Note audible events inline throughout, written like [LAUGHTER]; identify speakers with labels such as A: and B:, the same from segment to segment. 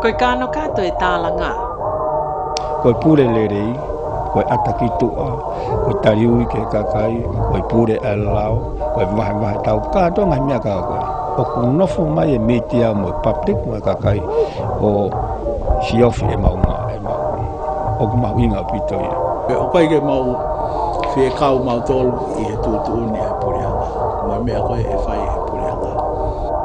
A: Koe kāno kato e tālanga?
B: Koe pūre lerei, koe atakitua, koe tariui ke kakai, koe pūre alau, e koe mahe mahe tau kato ngai mea kaka koe. O ku nofo mai e metia mo e paprik mo e kakai o siofi e maunga e maunga. O ku mahu inga pito ia. O pai ke mau fie e kau mau tolu i he tūtu e pūre hana. Mai mea koe e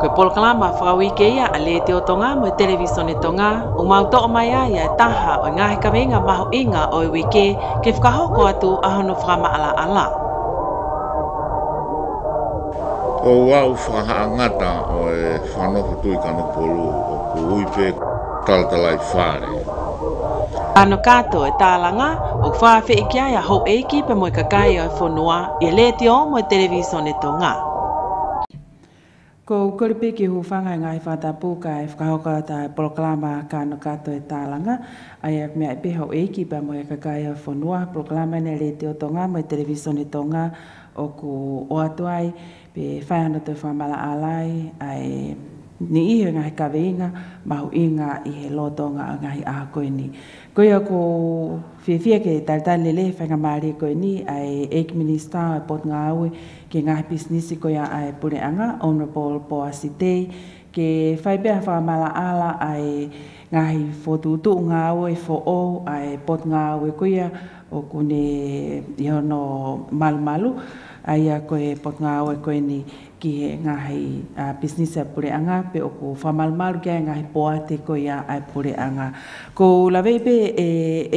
A: koe polokalama whakawi ke ia a le te o tonga mo televisione tonga o mau to o mai a ia e taha o ngahe kawenga maho inga o iwi ke ke whakahoko atu a hono whakama ala ala. O wau whakaangata o e
B: whanoko tui kano polu o ku uipe taltalai whare.
A: Ano kato e tālanga o whaafi ikia ia hou eiki pe moi kakai o e whonua i le te o mo televisione tonga kore ki hu whanga e ngā i whata pūka e whakahoka ta e proklama ka no kato e tālanga. Ai e mea e peha o eiki pa mo e kakai a whanua proklama ne le te o tonga mo e televisione tonga o ku oatuai pe whaiano te whamala alai ai ni ihe ngā he kaveinga mahu inga i he lotonga ngā he ahakoe ni. Koe a ko whiwhia ke tal tal lele whanga maare koe ni ai Eik Minister a Pot Ngā Aue ke ngā hapis nisi koe ai Pune Anga, Honourable Poasi Tei, ke whaibea whamala ala ai ngāhi whotutu ngā aue whoo ai Pot Ngā Aue koe a o kune iono malu malu ai a koe potonga au e koe ni ki he ngahi uh, business a pure anga pe o ko whamalmaru kia ngahi poa te koe a ai pure anga. Ko la veipe e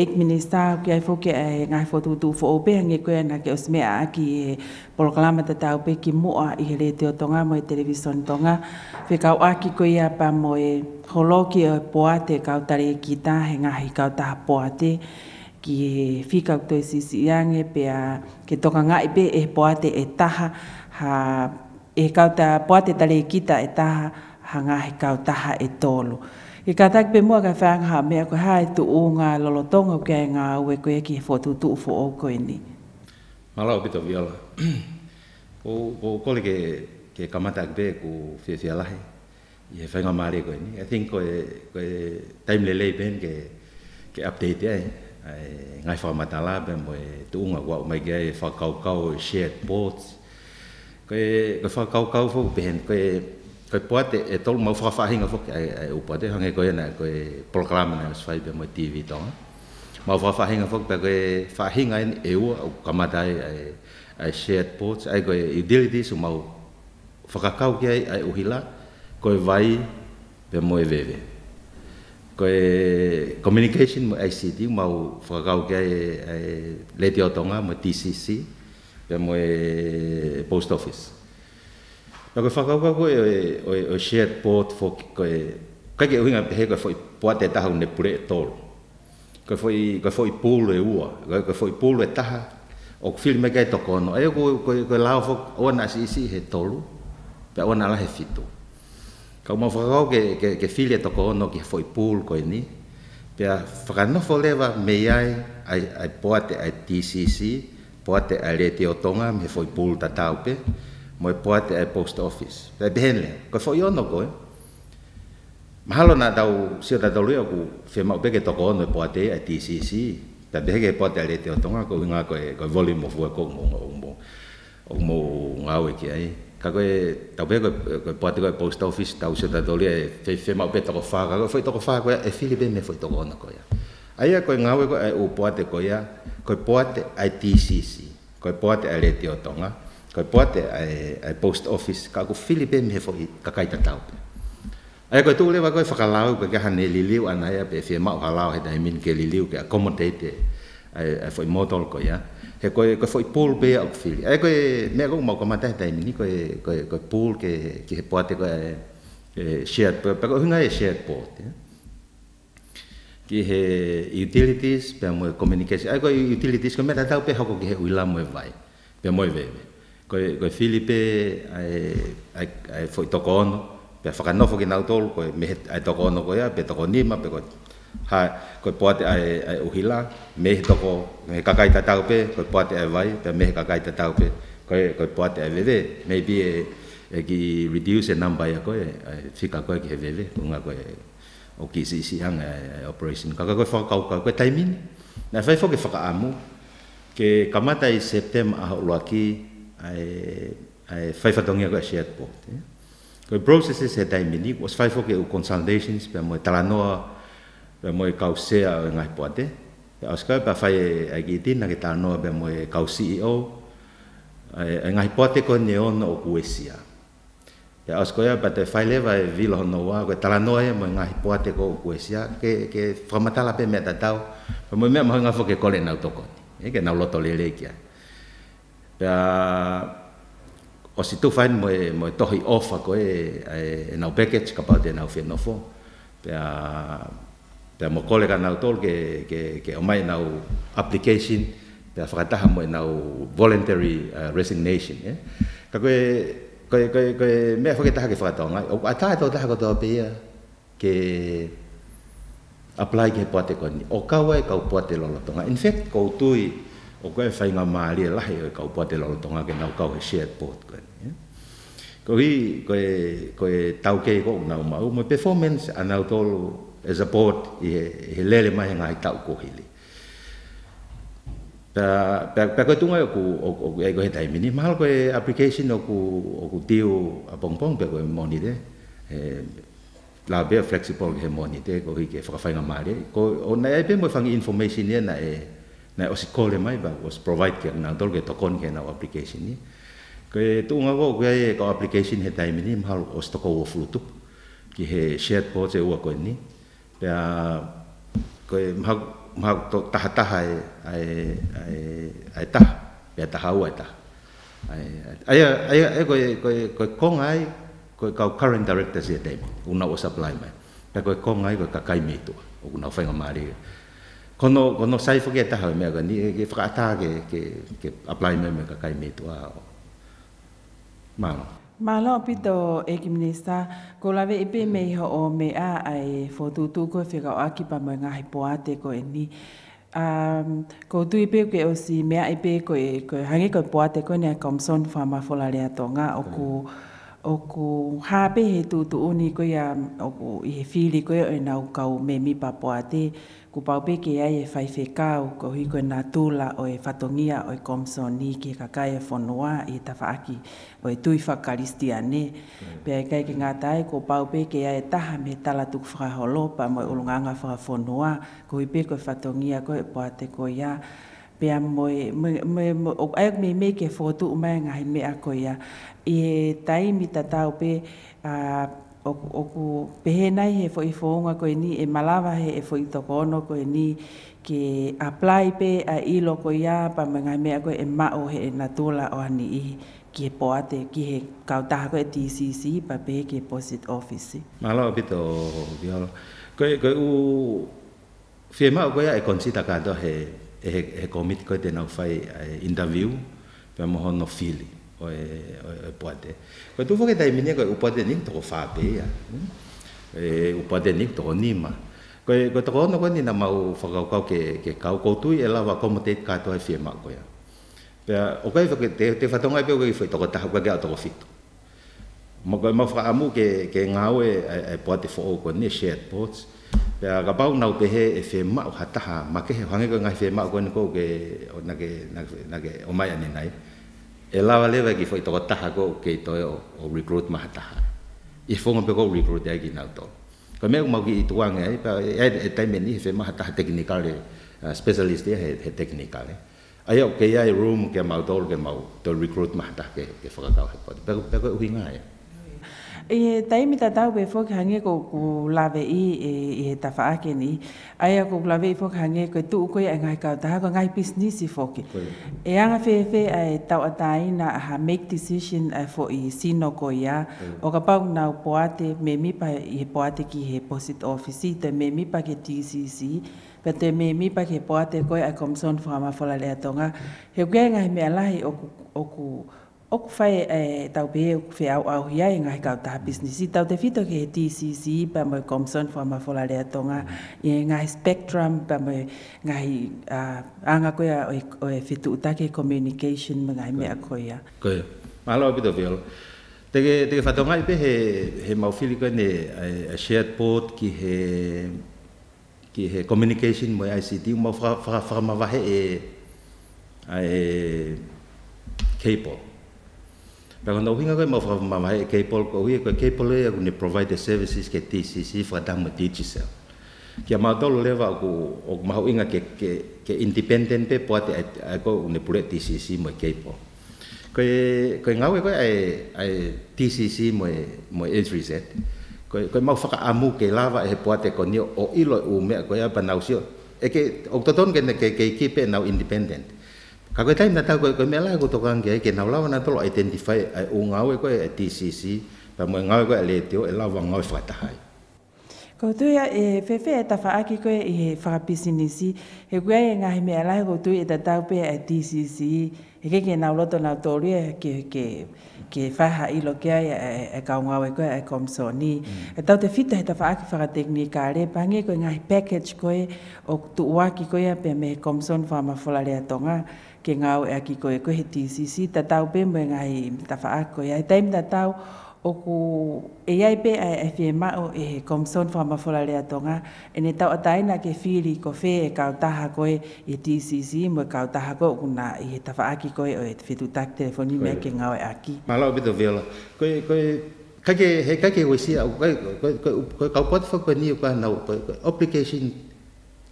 A: ek minister au ki ai fwke e ngahi tu fwo ope ange koe na ke osme a ki e polkalama te pe ki mua i hele te o tonga mo television tonga fe kau a ki koe a pa mo e holo ki e poa te kautare ki ta he ngahi kautaha poa ki e whikau e sisi ange pe ke toka ngai pe e poate e taha ha e kauta poate tale e kita e taha ha ngā he kautaha e tolu. Ke kātaki pe mua ka whāngha mea koe hae tu o ngā lolotonga o kia ngā ue koe ki he fōtu tu ufo o koe ni.
B: Malau ki tō viola. Ko [CLEARS THROAT] kole ke, ke kamata ki pe ku whiawhia lahe. I he whainga maare koe ni. I think koe, koe time le lei pen ke, ke update ai. Eh, ngai fa mata la be mo tu nga wa mai ge fa kau kau shared boards ke ke fa kau kau fo be hen ke ke poate e tol mo fa fa hinga fo ke u poate hange ko na ke program na sfa be mo tv to ma fa fa hinga fo be ke fa hinga en e u ka mata e e shared boards ai ko i dili di su mo fa kau ke ai u hila ko vai be mo e veve ko e communication mo ICT mo fagau ke e eh, leti otonga mo TCC pe mo e post office no ko fagau ko e eh, o o shared port for ko e ka ke uinga pe ko foi poate ta un pure tor ko foi ko foi pool e ua ko foi pool e taha o filme ke tokono e ko ko lao fo ona si si he tolu pe ona la he fitu Kau mau fakau ke ke ke fili atau kau nak ke foi pool kau ini, pia fakau no foleva meyai ai ai poate ai TCC poate ai leti otonga me foy pool tatau pe, mo poate ai post office. Pia le, kau foy ono kau. Mahalo na tau sio tatau lu aku fe mau pe ke toko no e poate ai TCC. Pia behe ke poate ai leti otonga kau inga kau kau volume of work kau mo mo mo ngawe kiai. ai. ka koe tau pēkoe koe pāti koe post office tau se ta tolia e fei fei mau pētoko whāka koe fai toko whāka koe e Filipe me fai toko ona koe aia koe ngāwe koe e u pāti koe koe pāti ai TCC koe pāti ai Reti Otonga koe pāti ai, ai post office ka koe Filipe me fai kakaita tau pē aia koe tūle wa koe whakalau koe kaha ne liliu anaya pē fei mau halau he tai min ke liliu ke accommodate ai, ai fai motol koe ia He koe koe foi pool be au fili ai koe me ko ko ma ta tai ni koe koe koe pool ke ki he poate koe shared pe pe ko hinga e share poate ki he utilities pe mo communication ai koe utilities ko me ta tau pe ko ki he uila mo vai pe mo ve koe koe fili pe ai ai ai foi toko ono pe whakanofo ki na tol koe me ai toko ono koe pe toko ma pe koe ha ko poate ai ai uhila me to ko me kakai ta taupe ko poate ai vai pe me kakai ta taupe ko ko poate ai vede maybe e, e ki reduce the number ya ko e, e fika ko ki vede ko nga ko o ki si si ang e, e operation ka ka ko fa ka ka ko timing na fa fo ke fa amu ke kamata i septem a lo aki ai ai fa fa tong ya ko shet po eh. ko process is a timing was fa fo ke consultations pe mo talanoa noa be mo ka usea nga poate e aska pa fai e giti na ketan no be mo ka CEO e nga poate ko ne on o kuesia e aska ya pa te fai le va vi lo no wa ko tala no e mo nga poate ko kuesia ke ke formata la pe me datao pa mo me mo nga fo ke kole na to ko e ke na lo to le le kia ya o si tu fai mo mo tohi ofa ko e na package ka pa te na fo pe pe mo kolega na tol ke ke ke o mai na application pe fa ta mo na voluntary uh, resignation eh ka ko ko ko ko me fa ke ta ke fa ta nga o ta ta ta ko ta pe ke apply ke pote ko ni o ka wa ka pote lo lo tonga in fact ko tui o ko fa nga ma ri e la he ka pote lo lo tonga ke na ka he shared pot eh? ko ni ko hi ko ko tau ke ko na ma o performance anatol e support i he lele mai ngai ta ko hili pa pa pa ko tunga ku o ai e ko hetai mini mal ko application o ku o ku tiu a pong pong pe ko moni de e la be flexible he moni de ko hike fa fa ngai mare ko o nai pe mo fang information ni na e na o si kole mai ba was provide ke na dol ke tokon ke na application ni ko e tunga ko ko ai ko application hetai mini mal o stoko o flutu ki he shared po te ua ko ni pe a ko mag mag to taha taha e ai ai ai ta pe taha u ta ai ai ai ko ko ko kong ai ko ka current director se te una o supply mai pe ko kong ai ko ka kai me to o una fa ngama kono kono sai fo e e e ke taha me ga ni ke fa ta ke ke ke apply me me ka kai me to a mano
A: Mālo pito e ki minister, ko lawe i e pe mei ho o me a ai fōtūtū ko whika o akipa pa mai ngahi poate ko e ni. Um, ko tu i e pe koe o si mea i e pe koe, koe hangi koe poate koe nea komson wha mawhola rea tō o ku o ku hape he tūtu uni koe a o ku i he whīli koe o i nau kau me mi pa poate. Mm ko pau peke ai e fai fe kau ko hiko e tula o e fatongia o e komso ni ki e kakai e whanua i e tafaaki o e tui whakaristia ne. Mm. Pea e kai ki ngā tai ko pau peke ai e taha me tala tuk whakaholopa mo e ulunganga fonoa ko i ko e fatongia ko e poate ko ia. Pea moe, moe, moe, o aeg me me ke fotu umai ngahi mea ko ia. I e taimi tatau pe, oku, oku pehe nai he fo'i fo'unga koe ni e malawa he e fo'i toko ono koe ni ke apply pe a ilo ko ia pa mga mea koe e ma'o he e natula o ani i ki he poate ki he kautaha koe TCC pa pe ki he posit office.
B: Malawa pito, Biolo. Koe, koe u... Fie ma'o koe a e konsita kato he, e, he, he komit koe te nau fai eh, interview pe moho no fili o e, o e poate. Ko tu foke dai mine ko upade ning to fa pe ya. E upade ning to ni ma. Ko ko to no ko ni na mau fa ka ka ke ke ka ko tu e la va ko mo te ka to e fie ma ko ya. Pe o ka foke te te fa to ngai pe ko fo to ko ta ka ga to fit. Mo ko ma fa amu ke ke nga we e, e, e po te fo ko ni shet pots. Pe a ka pau nau pehe e fie ma o hataha ma ke he hange ko ngai fie ma ko ni ko ke o na ke na ke o mai ani nai. Pe e lava lewa ki fwoi toko taha ko ke i toi o, o recruit maha taha. I fwonga pe ko recruit e ki nau to. Ko mea kumau ki i tuanga e, pa e, e, e, e taime ni fwe maha taha technical e, uh, specialist e he, he technical e. Ai au ke ia e room ke mau tolu ke mau to recruit maha taha ke, ke whakakau he poti. Pe ko e uhi ngā e. Eh.
A: I e taimi ta tau pe fōki hangi ko ku lawe i e, i e ta whaake ni. Ai a ko ku lawe i fōki hangi ko e tuu koe a ngai kau taha ko ngai pisnisi fōki. E anga whewe a e tau a tai na ha make decision a fō i sino ko ia. O ka pau nau poate me mipa i he poate ki he posit office te me mipa ke TCC. Pe te me mipa ke poate koe a komson fōama fōla lea tonga. He kuea ngai mea lahi o ku, o ku Oku fai e eh, tau pe oku fe au au hia e ngai kau taha business. Tau te fito ke he TCC pa mo Comson fua ma fola rea tonga e ngai Spectrum pa mo ngai uh, anga koea o e fitu utake communication ma ngai mea koea.
B: Koea. Mahalo a pito fiolo. Tege, tege whatonga i pe he, he mauwhili koe ne a, eh, a shared board ki he ki he communication mo ICT mo fa fa fa ma wahe e ai e, K-pop Pe quando vinga ko mo fa mama e ke pol ko ye ko ke pol ye ko ne provide the services ke ti si si fa dam ti ti sel. Ki ma to lo leva ko o ma vinga ke ke ke independent pe po ate ko ne pure ti si si mo ke pol. Ko e ko nga we ko ai ai ti si si mo mo is reset. Ko ko ma fa amu ke lava e po ate ko ni o ilo e u me ko ya pa nausio. E ke o to ton ke ne ke ke ki pe na independent. Ka koe taimna tau koe koe mea ko toka angi ai, ke nau lawa nato lo identify ai o ngawe koe ai TCC, pa mo ngawe koe le teo e lawa ngawe whaitahai.
A: Ko tuia e whewe e tawha aki koe i he whakapisi nisi, he kua e ngahi mea lai ko tui e ta tau pe ai e TCC, he ke ke nau loto nau tōri e ke, ke, ke whaha i lo kia e, e ka ngawe koe e komso ni. E tau te whita he tawha aki whakateknika re, pange koe ngahi package koe o tu uaki koe pe me komso ni whamafola rea tonga. Mm ke ngau e aki koe koe he TCC, ta tau pēmu e ngai tawha ako. E taim ta tau, o ku e ai pe ai e fie mao e he komson wha mawhola lea tonga, e ne tau ataina ke whiri ko fe e kau taha koe e TCC, mo e taha koe oku nga i he tawha aki koe o e whetu tak telefoni mea ke ngau e aki.
B: Malau pito viola, koe, koe, kake, he kake wesi au, koe, koe, koe, koe, kau pote whakoe ni o koe nau, koe, koe, application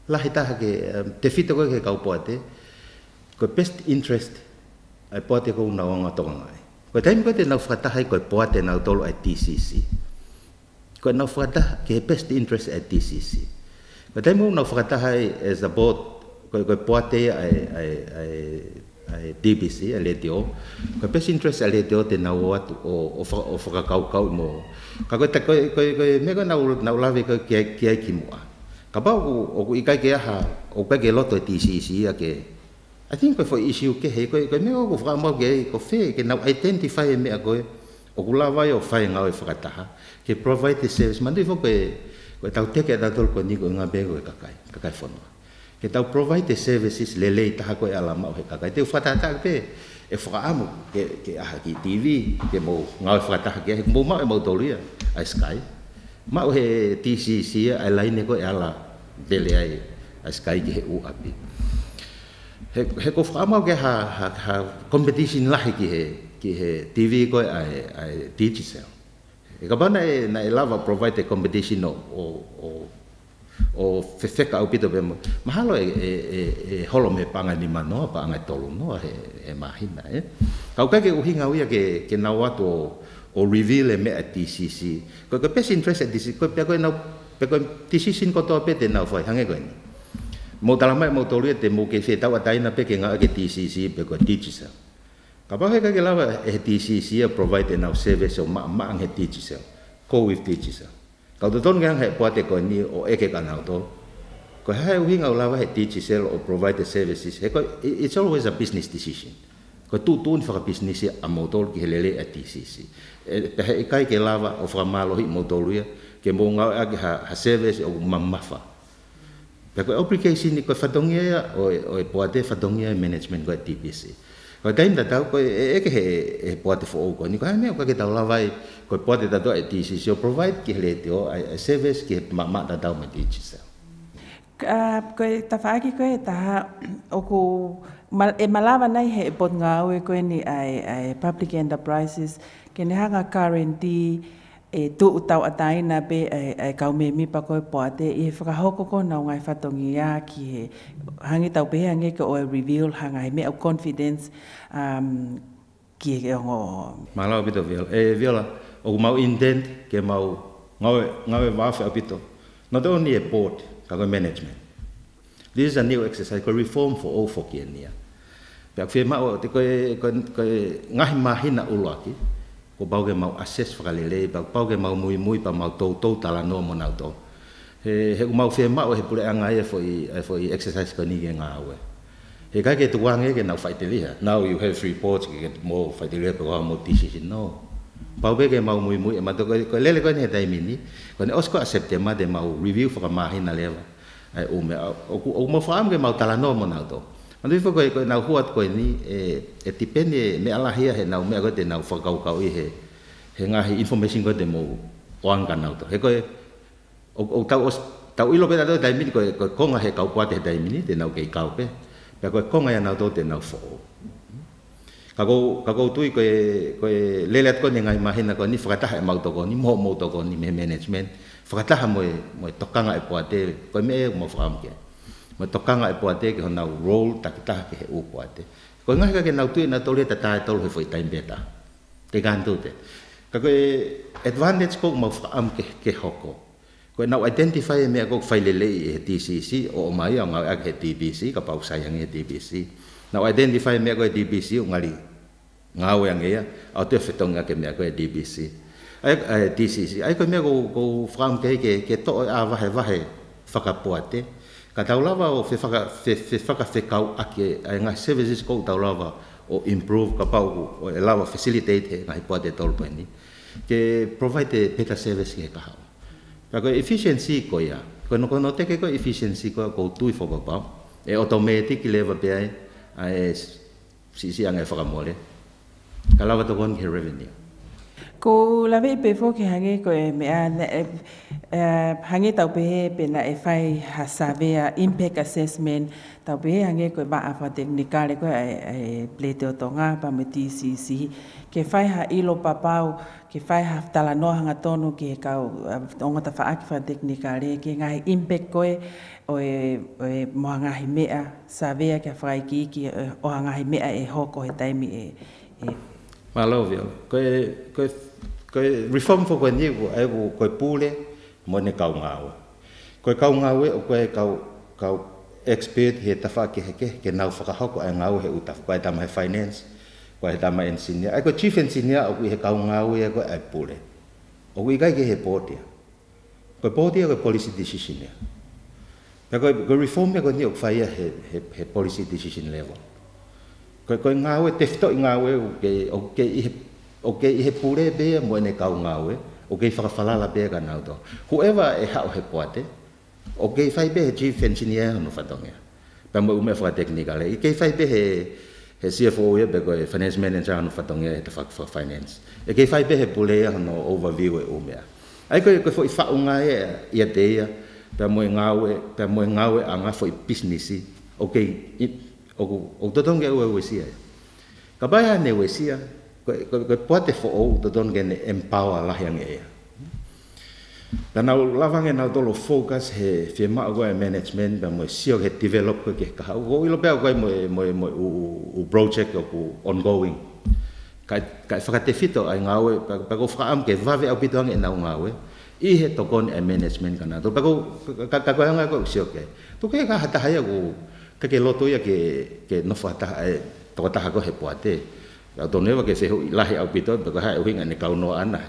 B: lahi taha ke, um, te fito koe ke kau pote, koe, koe best interest ai poate ko na wanga to nga ai koe taim koe te na fata hai koe poate na tolo ai tcc koe na fata ke best interest at tcc koe taim ko na fata hai as a board koe koe poate ai ai ai ai dbc ai ledio best interest ai ledio te na wa o o fa o fa kau kau mo ka koe ta koe koe koe me ko na na lave ko ke ke ki mo ka ba o o ikai ke ha o pe ke lo to tcc ya ke I think ko for issue ke he ko ko me ko fra mo ke ko fe ke now identify e me ago o ku lava yo fa nga o fra ta ke provide the service mandi fo e ko ko ta te ke ta tol ko ni ko nga be ko ka kai ka kai fo ke ta provide the services le le ta ko ala ma o ka kai te fa ta ta pe e fra amo ke ke a ki tv ke mo nga o fra ta ke mo ma e mo to lia a sky ma o he tcc a line ko ala dele ai a sky ke u api he he ko fama ke ha ha ha competition la ki he ki he tv ko ai ai digital e ka bana na e lava provide the competition o o o o fe fe ka upito be mahalo e e e, e holo me panga ni ma no pa anga tolu no he e mahina e eh? ka ka ke uhinga uya ke ke na wa to o reveal e me at tcc ko ka pes interest at e tcc ko pe ko na pe ko tcc ko to pe te na fo hange ko ni mo tala mai mo tolu e te mo ke fetau atai na peke nga ke TCC pe ko teacher ka pa ka ke lava e TCC a provide now service o ma ma ang he teacher co with teacher ka to ton gang he po te ko ni o e ke kanau to ko ha u hinga lava he teacher o provide the services he ko it's always a business decision ko tu tu fa business e a mo tolu ke lele a TCC e, pe he kai ke lava o fa malo hi mo tolu ke mo nga ha ha service o ma mafa Pe koe application ni koe whadongia ia, o, e, o e poate whadongia e management koe TPC. Koe taim da tau koe e eke he e poate fo'o koe, ni koe hae mea koe ke tau lawai koe poate da tau e TCC o provide ki hele te o a, a service ki he ma, ma da tau ma TCC.
A: Uh, koe ta whaaki koe e taha o ko mal, e malawa nei he e pot ngā aue koe ni ai, ai public enterprises, ke ne hanga current e tō utau atai na pe e, e kau me mi pako e pō ate e whakahoko ko nau ngai whatongi a ki he hangi tau pe hangi ko o e reveal hangai me mea confidence um, ki he ongo
B: Mālau pito viola e viola o mau intent ke mau ngawe, ngawe wāwhi a pito not only a board ka e management this is a new exercise ko reform for all for kia nia pe ak whi te koe, koe, koe ngahi mahina uloa ko bauge mau assess fra le le ba bauge mau mui mui pa mau to to tala no mo na to he he ko mau fe mau he pure anga e foi e foi exercise ko ni nga awe he ka ke tu wa nge ke na fight le ha now you have three ports you get more fight le pe ko mo decision no pa be ke mau mui mui ma e e e to ko le le ko ni dai mini ko ne osko accept ma de mau review fra ma hin na le ai o me o ko mo fa am ke mau tala no mo na to Ano ifo koe koe nau huat koe ni, e, e tipeni e me alahia he nau mea koe te nau whakau kau i he, he ngahi information koe te mō oanga nau to. He koe, o, o tau, os, tau ilo peta tau taimini koe, koe konga he kau kuate he taimini, te nau kei kau pe, pe koe konga ia nau to te nau whao. Kako, kako tui koe, koe lele atko ni ngai mahina koe ni whakataha e mautoko ni, mō mautoko ni me management, whakataha mo e tokanga e kuate, koe me e mo whakamu kia. Mo tokanga e po ate ke hona roll takita ke u po ate. Ko nga ka ke na tu na tole tata e tole foi time beta. Te kan tu te. Ka ko advantage ko mo am ke ke hoko. E ko na identify me ko faile le e TCC o mai o nga ke TBC ka pau sa yang e TBC. Na identify me ko e TBC o ngali. Nga o yang e ya. A te fetong ke me ko e TBC. Ai TCC. Ai ko me ko ko fram ke ke ke to a va va va. Fakapoate. Fakapoate. Ka tau lava o whewhaka, whewhaka whekau ake a ngā services kou tau lava o improve ka pau o e lava facilitate ngai hipoa te tolpa ni. Ke provide better service ke ka hao. Ka koe efficiency ko ia. Koe no kono teke koe efficiency ko kou tui whapapau. E automatic i lewa pia e si si anga e whakamole. Ka lava to kon ke revenue.
A: Ko la vei pe fōke hangi ko e mea, e, e, hangi tau pe he pe na e whai hasavea impact assessment, tau pe he hangi ko e maa awha teknikale ko e, e plete o ngā pa me TCC, ke fai ha ilo papau, ke fai ha tala hanga tonu ke kau eh, o ngata wha aki wha teknikale, ke ngai impact koe o e, o e moangahi mea, savea ke whai ki ki eh, o angahi mea e hoko he taimi e, e
B: Malovio, koe, koe koe reform fo koe nye e wo koe pule mo ne kau ngawe. Koe kau ngawe o koe kau, kau expert he tafa ke heke ke nau whakahoko e ngawe he utaf koe tama he finance koe he tama engineer. E koe chief engineer o koe he kau ngawe e koe e pule. O koe kai ke he potia. Koe potia koe policy decision ya. Pe koe, koe reform ya koe nye o kwaia he, he, he policy decision level. Koe koe ngawe tefto ngawe o ke, o ke i he o ke he pure be mo ne ka un o ke fa fa la be ga na e ha he poate o ke fa be chief engineer no fa tonge pa mo me fa teknika le ke fa be he he CFO ye be go finance manager no fa tonge he fa for finance e ke fa be he pure no overview e o ai ko ko fa un a e ia te ia pa mo nga awe pa mo nga awe a nga fo business o ke o o to tonge o we sia ka ba ne we sia ko ko poate fo o the don gen e empower la hian e da na la vang en adolo focus he firma go management ba mo si o he develop ko ke ka go lo ba go mo mo mo u project o ongoing kai kai fa te fito ai ngawe pa go fra am ke va ve au bidong en ngawe i he to kon e management kana to pa go ka ka nga go si o ke to ke ka hata haya go ke ke loto ya ke ke no fa ta to ta ko he poate. ate Kau tahu ni bagai sehu ilahi aku itu, bagai hai uhi ngan kau no anah.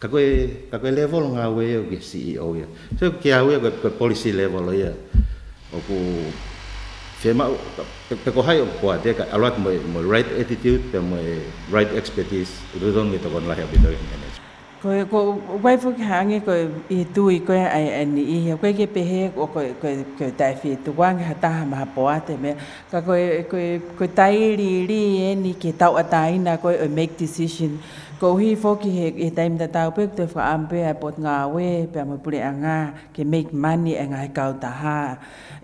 B: Kau kau level ngawe ya, bagai CEO ya. So kau ya kau policy level ya. Aku semua, kau hai aku kuat ya. Alat mai mai right attitude, mai right expertise itu tuan kita kau lahi aku itu ngan.
A: ko ko wai fo hange ko i tu i ko ai ni i ko ke pehe ko ko ko ko tai fi tu wang ha ma po me ka ko ko ko tai ri ri e ni ke tau o tai na ko make decision ko hi fo ki he e tai mi ta pe ko fo am pe ai pot nga we pe mo pure anga ke make money anga ka ta ha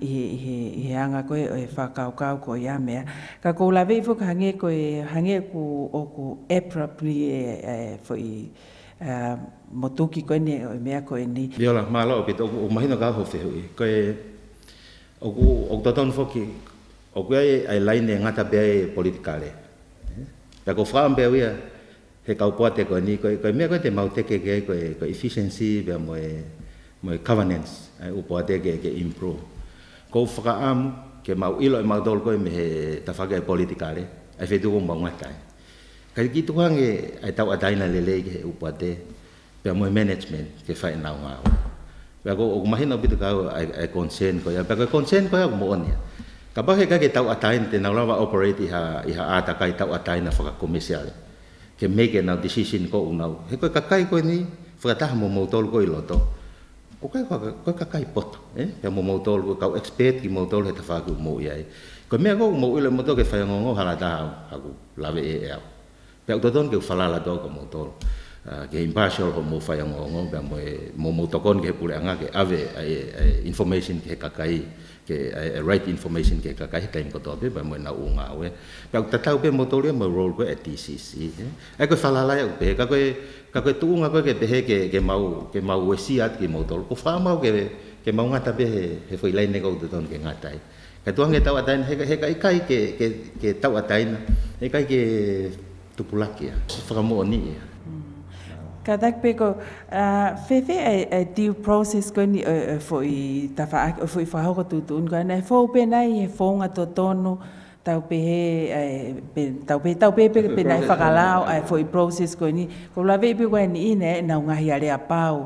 A: i i i anga ko e fa ka ka ko ya me ka ko la ve fo hange ko hange ko o ko appropriate for e, e, i Eh, mo tuki ko ni me ko ni yo la
B: malo pe to o mahino ka ho fe ko e o ku o ta ton fo ki o ku ai ai lai ne ngata e eh? be ai politikale ta ko fram be wi he ka po te ko ni ko ko me ko te mau te ke ke ko ko efficiency be mo e mo e governance ai u po te ke ke improve ko fra am ke mau ilo e ma dol ko me ta fa ke e politikale ai fe tu ko mo ngata kai ki tu hang e ai tau atai na lele ke upate pe mo management ke fai na wa pe ko o mahina bit ka ai concern ko ya pe concern ko ya on ya ka ba ke ka ke tau atai te na wa operate ha i ha ata kai tau atai na fa commercial ke make na decision ko una he ko ka kai ko ni fa ta mo mo tol ko i loto ko kai ko ka kai pot eh pe mo mo ko ka expert ki mo he ta fa mo ya ko me ko mo ile mo ke fa ngo ngo ha ku la e ya pe auto don ke fala la do como to ah, ke impartial ho mo fa yang ngong pe mo e- mo mo to kon ke pure anga ke ave e, information ke kakai ke right information ke kakai e ka ko to pe pe mo na unga we pe auto tau pe mo to le mo role ko atcc e ko fala la pe ka ko ka ko tu unga ko ke te ke ke mau ke mau we siat ke mo to ko fa mau ke ke mau ngata pe he foi line ko to ton ke ngatai ka tuang ke tau atain he ka ikai ke ke ke tau atain he ka ke tupulakia, whakamoa ni ia. Mm.
A: Ka tak peko, whewe uh, e, e tiu process koni e, e fwoi tawha ake, fwoi whahoko tutu unko, ana e fwoi pe nai e fwonga to tono, tau pe he, e, pe, tau pe, tau pe nai whakalao, e fwoi process koni, ko la vei peko eni ine, e nau ngahi a rea pau,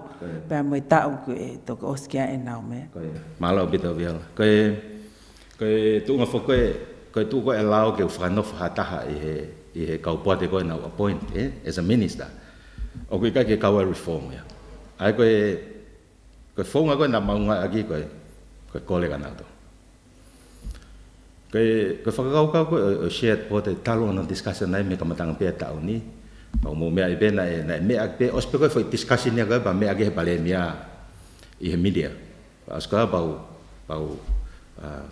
A: pe amoe tau e toko oskia e nau me.
B: Malau pe tau viala. Ko e, ko e tuunga fwoko e, ko e tuko e lao ke ufranofa hataha i he, i he kau poate koe nau appoint eh, as a minister. O kui kai ke kau reform ya. Ai koe, koe whonga koe na maunga aki koe, koe kole ka nato. Koe, koe whakakau kau koe, o shared po te talo ono discussion nai me kamatanga pia tau ni, pa mo mea i bena e nai mea ake pe, os pe koe whoi discussion nia koe, pa mea ake he pale mea i he media. as os ba ba pau, uh,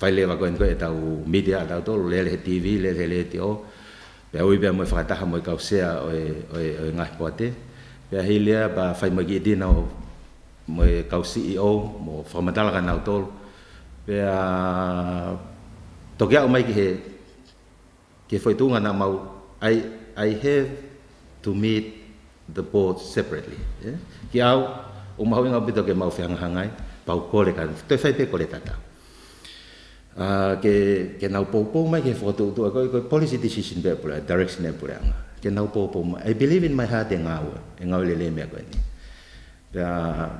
B: whailewa koe media tau tu, lele TV, lele radio. pe oi pe mo fa ta ha mo ka se o o nga po te pe he le ba fa mo gi di na mo ka CEO mo fa ma ta ga na tol pe a to ga o mai ki he ke foi tu nga na mau i i have to meet the board separately yeah ki au o mau nga bi to ke mau fa nga hangai pau ko le ka te fa pe ko le ta ta 啊，嘅嘅脑波波咪嘅火度度，佢佢 policy decision 唔得啦，direction 唔得啦，嘅脑波波咪，I believe in my heart 嘅我，嘅我嚟嚟咩嘅呢？啊，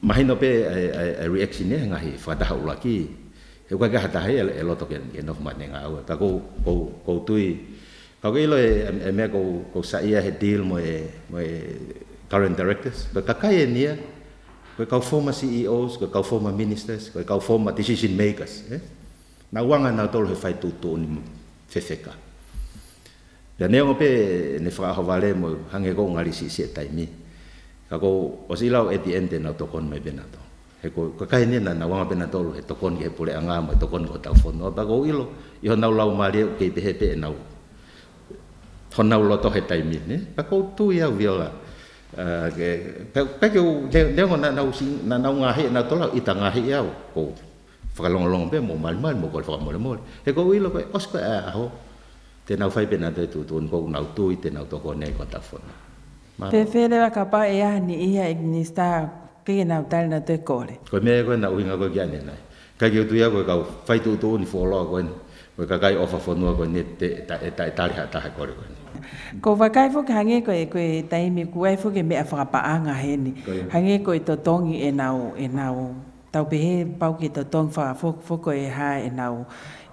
B: 咪喺度诶诶诶 reaction 咧，我系发达好啦，佢佢嘅下达系诶诶落到嘅嘅脑唔得嘅我，但系佢佢佢对，佢嘅呢诶咩佢佢 say 嘅 deal 咪咪 current directors，但系佢嘅呢？kau kau former CEOs, kau kau former ministers, kau kau former decision makers. Eh? Na wanga na tolo fai tutu ni fefeka. Ya ne ngope ne fra ho vale mo hange ko ngali si se taimi. Ka ko osilao at the end na tokon me benato. He ko ka kai ne na na wanga benato lo he kon ge pole anga mo tokon ko ta fono ba ko ilo yo na lau mari ke be he pe na. Thon na lo to he taimi ne. Ka ko tu ya viola. Eh, pe pe ke de de ngona na nau sing na nga he na tola ita he ya ko fra long long be mo mal mal mo ko fra mo mo he ko wi lo pe os eh, pe a ho te nau fai pe na te tu tun ko nau tu ite nau to ko ne ko ta fon pe fe
A: le ba kapa e ya ni e ia ignista ke na tal na te kore
B: ko me ko na wi ko ya ne na ka ke tu ya ko ka fai tu tu ni fo lo ko ko ka kai ofa fo no ko ni te ta e ta e ta ha ta ha kore ko ne
A: [LAUGHS] Ko wakai fuk hangi ko e koe taimi kuai fuk e mea whakapaanga heni. Hangi ko e totongi e nao, e nao. Tau he pau ki totongi whaka fuk fuk e ha e nao.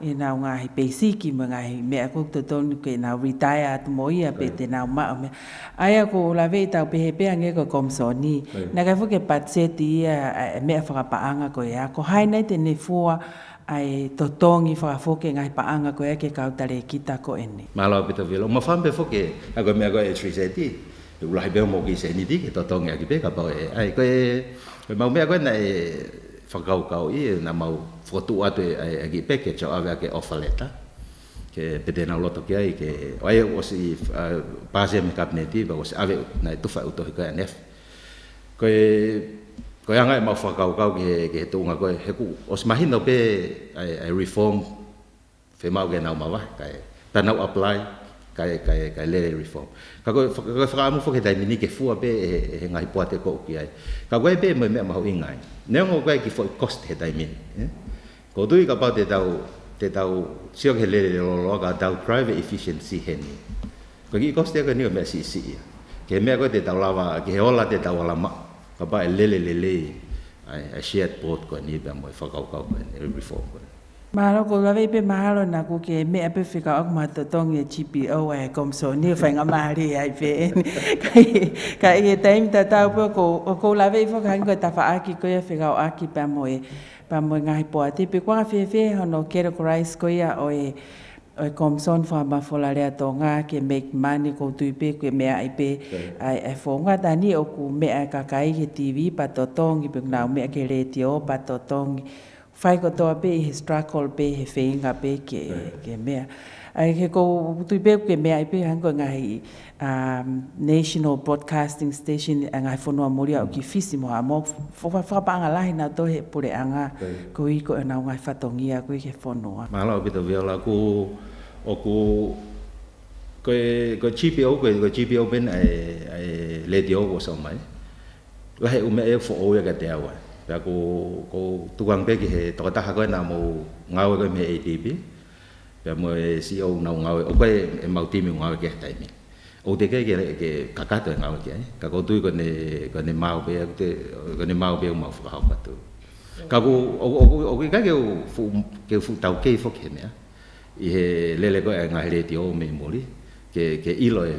A: E nao ngahi peisiki mo ngahi mea kuk totongi ko e nao retire atu mo ia pe te nao mao mea. Aia ko ulawe i tau he pe hangi ko komso ni. Nakai fuk e patseti ia mea whakapaanga ko e ha. Ko hai tene fua. Ko fua ai totongi whakafoke ngai paanga koe ake kau tare kita ko ene.
B: Malau pito vila, ma whampe foke, ako mea koe e triseti, ulai beo mo kise ni di, totongi aki peka pao e, ai koe, koe mau mea koe na e whakau kau i, na mau fotu atu e aki peke, chao awe ake ofaleta, ke pete na loto ki ai, ke oai o si pasia me kabineti, ba o si awe na tu tufa utohi koe anef. Koe, koe, ko yanga e ma fa ka ka ke ke to nga ko he ku os ma hin no pe ai ai reform fe ma ge na ma va ka ta na apply ka ka ka le reform ka e, e, ko ka fa mu fo ke dai mini ke fu a pe he nga po te ko ki ai ka ko pe me ma ho inga ne ngo ko ki fo cost he dai mini eh? ko dui ka pa te ta u te ta u sio ke le lo lo ka ta u private efficiency he ni ko ki cost e ka ni me si si ke me ko te ta u la va ke ola te ta u la ma ka ba e lele lele ai a shared board ko ni ba mo fa e ka ka ko ni every four
A: ko ma ro ko la ve maharo na ko ke me a pe fi ka ok ma to tong ye gpo wa e ko so ni fa nga ma ri ai ve ka ka ye time ta ta po ko ko la ve fo kan ko ta fa aki ko ye fi ka aki pa mo e pa mo nga hi ati pe ko fa fe fe ho no ke ko rice ko ya o e oi kom son fa ma fo la rea to nga ke make money ko tu pe ke me ai pe ai e fo nga da ni o ku me a ka kai ke tv pa to tong i pek na me ke re ti o pa to tong fai ko to pe he struggle pe he fe nga pe ke ke me a ai khi cô tôi biết cái mẹ ai biết hàng cái ngày à, national broadcasting station ang ai phone mo ria ki fisi mo amo fo fa fa bang ala na to he pure anga ko i ko phát ngai fatongia ko ke phone no
B: ma lo bi to vi la ku o cô cái cái chi tiêu cái cái chi tiêu bên ai ai lê tiêu của sông mấy là hệ ume phụ cái tiêu vậy và cô cô tuang bé cái hệ tao ta hai cái nào mà ngao cái mẹ ATP pe mo e CEO na nga o pe e mau timi nga ke tai mi o te ke ke ke kakato nga ke ka ko tui ko ne ko ne mau pe te ko ne mau pe mau fa pa tu ka ko o o o ke ka ke fu ke fu tau ke fo ke ne i he lele ko nga hele ti o me mori ke ke ilo e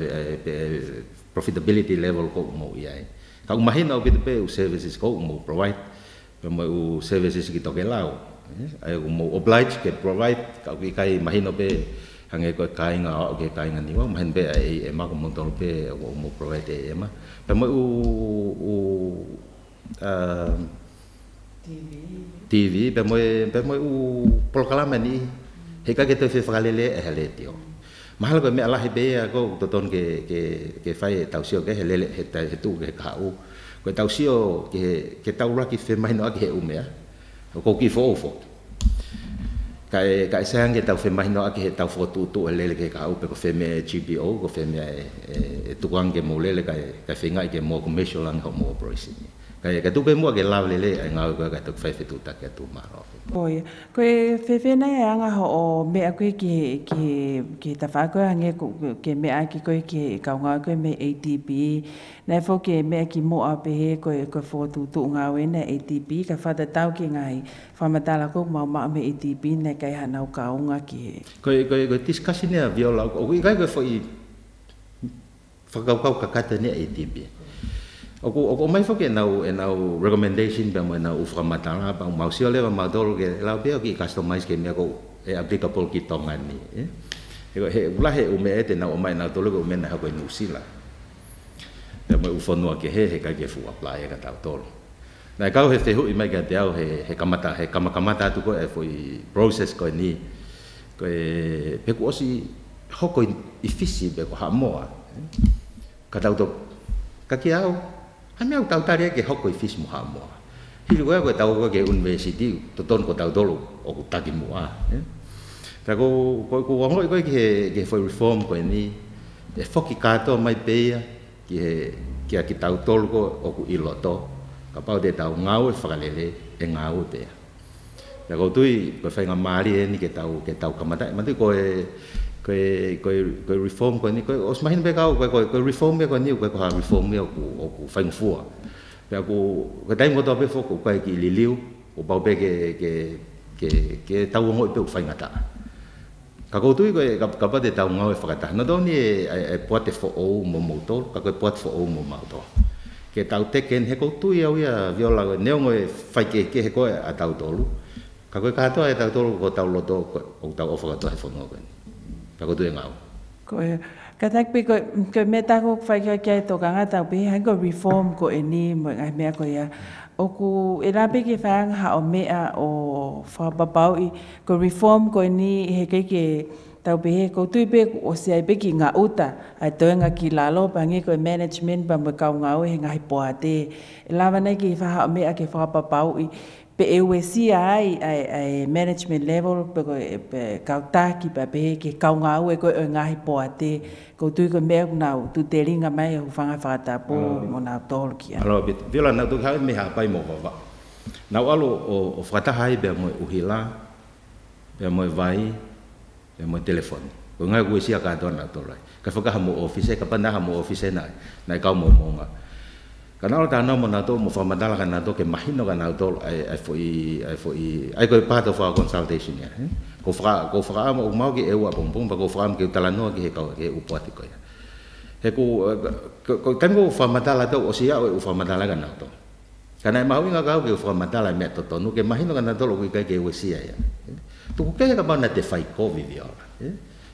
B: profitability level ko mo ia ka mahina o pe te pe services ko mo provide mo services ki to ke lao Eh? ai ko mo oblige ke provide ka ki kai mahino pe hange ko kai nga ke kai nga niwa mahin pe ai e ma ko mo tol pe ko mo provide e ma pe mo u u a TV pe mo e, pe mo u proclama ni he ka ke te fe fralele e hele tio mahal ko me ala he be ko to ton ke ke ke fai e tau sio ke hele he tu ke ka u ko tau sio ke ke tau ra ki fe mai no ke u me a o ko ki fo fo ka e ka se ange ta fe mai no a ke ta fo tu tu le le ke ka u pe ko fe me gbo ko fe me e, e, e tu ange mo le le ka ka fe nga ke mo commission lang ho mo pro sini Kai ka tupe mua ke lau lele ai ngau ka ka tuk faifetu ta ke tu ma ro.
A: Oi, ko e fefe nei anga ho o me a koe ki, ki, ki ta wha ko ange ke me a ki koe ki ka unga koe me ATP. Nei fo ke me ki mo a pehe ko koe fo tu tu unga oe na ATP. Ka whata tau ki ngai whamatala koe mau maa me ATP nei kai hanau ka unga ki
B: ko ko koe, koe, tis viola. O koe, koe, koe, koe, koe, koe, koe, koe, koe, koe, koe, koe, koe, o o mai foke na e na recommendation ba e na u from matanga ba ma si ole ba ma dol ge la be o ki customize ke me ko e applicable ki tonga ni e, e ko he ula he u me e te na o mai na dol ge u me na ha ko nu si la e mo u fonua ke he he ka ke fu apply ka ta dol na ka he te hu i mai ka te au he he kamata he kama kamata tu ko e foi process ko ni ko e pe ko si ho ko efficient be ko ha mo ka ta ka ki au Ane au tau tari ake hoko i fis moha moa. Hiru koe koe tau koe ke universiti, to ton ko tau tolu o ku taki eh? Ta ko koe koe wamo i koe ke ke foi reform koe ni, e foki kato mai peia ke ke a ki tau tolu ko o ku iloto. Ka pau te tau ngau e whakalele e ngau peia. Ta ko tui koe whainga maari e ni ke tau, kamata. Mantui koe koe koe koe koe reform koe ni koe os mahin be kau koe koe koe reform be koe ni koe koe reform me ko o ko fain fua pe ko ka taim ko tope foko koe ki li liu o bau be ke ke ke ke tau ngoi pe fain ata ka ko tui koe ka ka pate tau ngoi faka e ta no do ni e, e, e poate fo o mo moto ka koe poate fo o mo moto ke tau te ken he ko tui au ia viola ne ngoi fai ke ke he koe a tau tolu ka koe ka tau tolu ko tau loto ko tau ofa ka tau fo ngoi pa ko tuen eh, ngau
A: ko e ka tak ko ko meta ko fa ka ka to ka nga ta pe ha ko reform ko e ni mo ngai mea ko ia. o ku e ra pe ke ha o me o fa ba i ko reform ko e ni he ke ke ta pe he ko tu pe o se ai pe ki nga uta a to nga ki la lo pa ngi e management pa mo ka nga e o he nga hi e la ba ke ha o me ke fa ba i pe e we si ai ai ai management level pe e e ko pe kauta ki pa pe ke kaunga au e ko nga hi po ate ko tu ko me na tu te ringa mai u fanga fata po mo na tolki alo
B: bit vila na tu ka me ha pai mo va na alo o o fata hai be mo u hila be mo vai be mo telefone ko nga ku si ka dona tolai ka fuka mo office ka pa na mo office na na ka mo mo nga kana ora tana mo nato mo fama dala kana to ke mahino kana to ai ai foi ai foi ai ko part of our consultation ya ko fra e ko fra mo mo ke e wa pom pom ko fra mo ke tala no ke ka ke u pati ko ya he ko ko tengo fama dala to o sia o fama dala kana to kana mau inga ka ke fama dala me to to no ke mahino kana to lo ke ke u sia ya to ko ke ka ba na te fai ko vi dio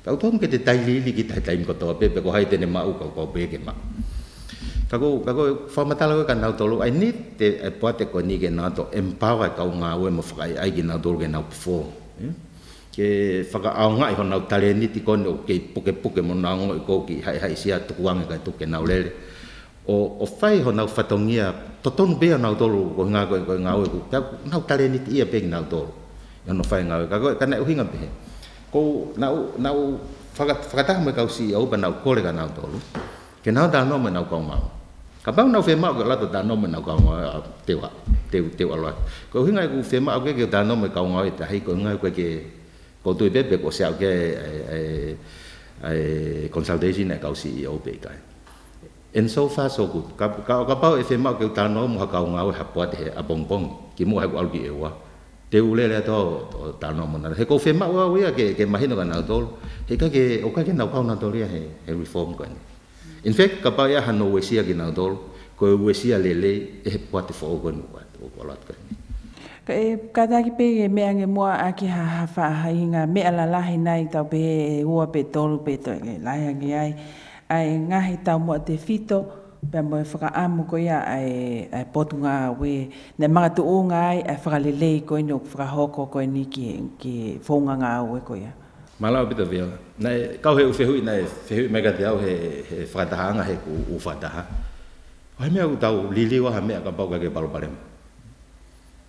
B: ta to mo ke te tai li li ki tai tai ko to pe pe ko hai te ne ma u ka ko pe ke ma kago kago fa matala ka na tolo i need te poate ko ni ke na to empower ka nga we mo fa ai ki na dol ke na po hm? ke fa ka au nga i ho na tale ni ti ko no ke poke poke mo na ngo ko ki hai hai sia to ku ka to ke na ole o o fai ho na fa tongia to ton be na tolo ko nga ko nga we ku ka na tale ni ti e pe na tolo ya no fai nga we kago ka na u hinga be ko na na fa ka fa ka ta mo ka si au ba na ko le ka na tolo ke na da no mo na ko ma ka bau na fe ma ka la ta no me na ka nga te tiêu te te wa la ko hi nga ku fe ma ke ke ta no me ka nga ta hi ko nga ko ke ko tu be be ko cái e cái ai ai consultation na ka si o be kai in so far so good ka ka ka bao fe ma ke ta no mo ka nga ha po te a bong bong ki mo ha ko al ki e tiêu te u le le to ta no mo na he ko fe ma wa we ke ke ma hi no ka na cái he ka ke o ka ke na ka na reform cái ni In fact, ka pa ia hano gina dol, ko e wesia lele e he poate fo ogon wat, o walat ka.
A: Ka e kataki pe e mea nge mua a ha hafa ha inga mea la lahi nai tau pe e ua pe tolu pe to e lahi angi ai, ai ngahi tau mua te fito, pe mo e whaka amu ko ia ai, potu ngā we, ne mga tu o ngai ai whaka lele ko ino whaka hoko ko iniki ki fonga ngā we ko ia.
B: Mala o pita vila. Nei, kau he uwhehui, nei, whehui mega te au he, he whakatahanga he uwhataha. Hoi mea ku tau lili waha mea ka pauka ke palopalema.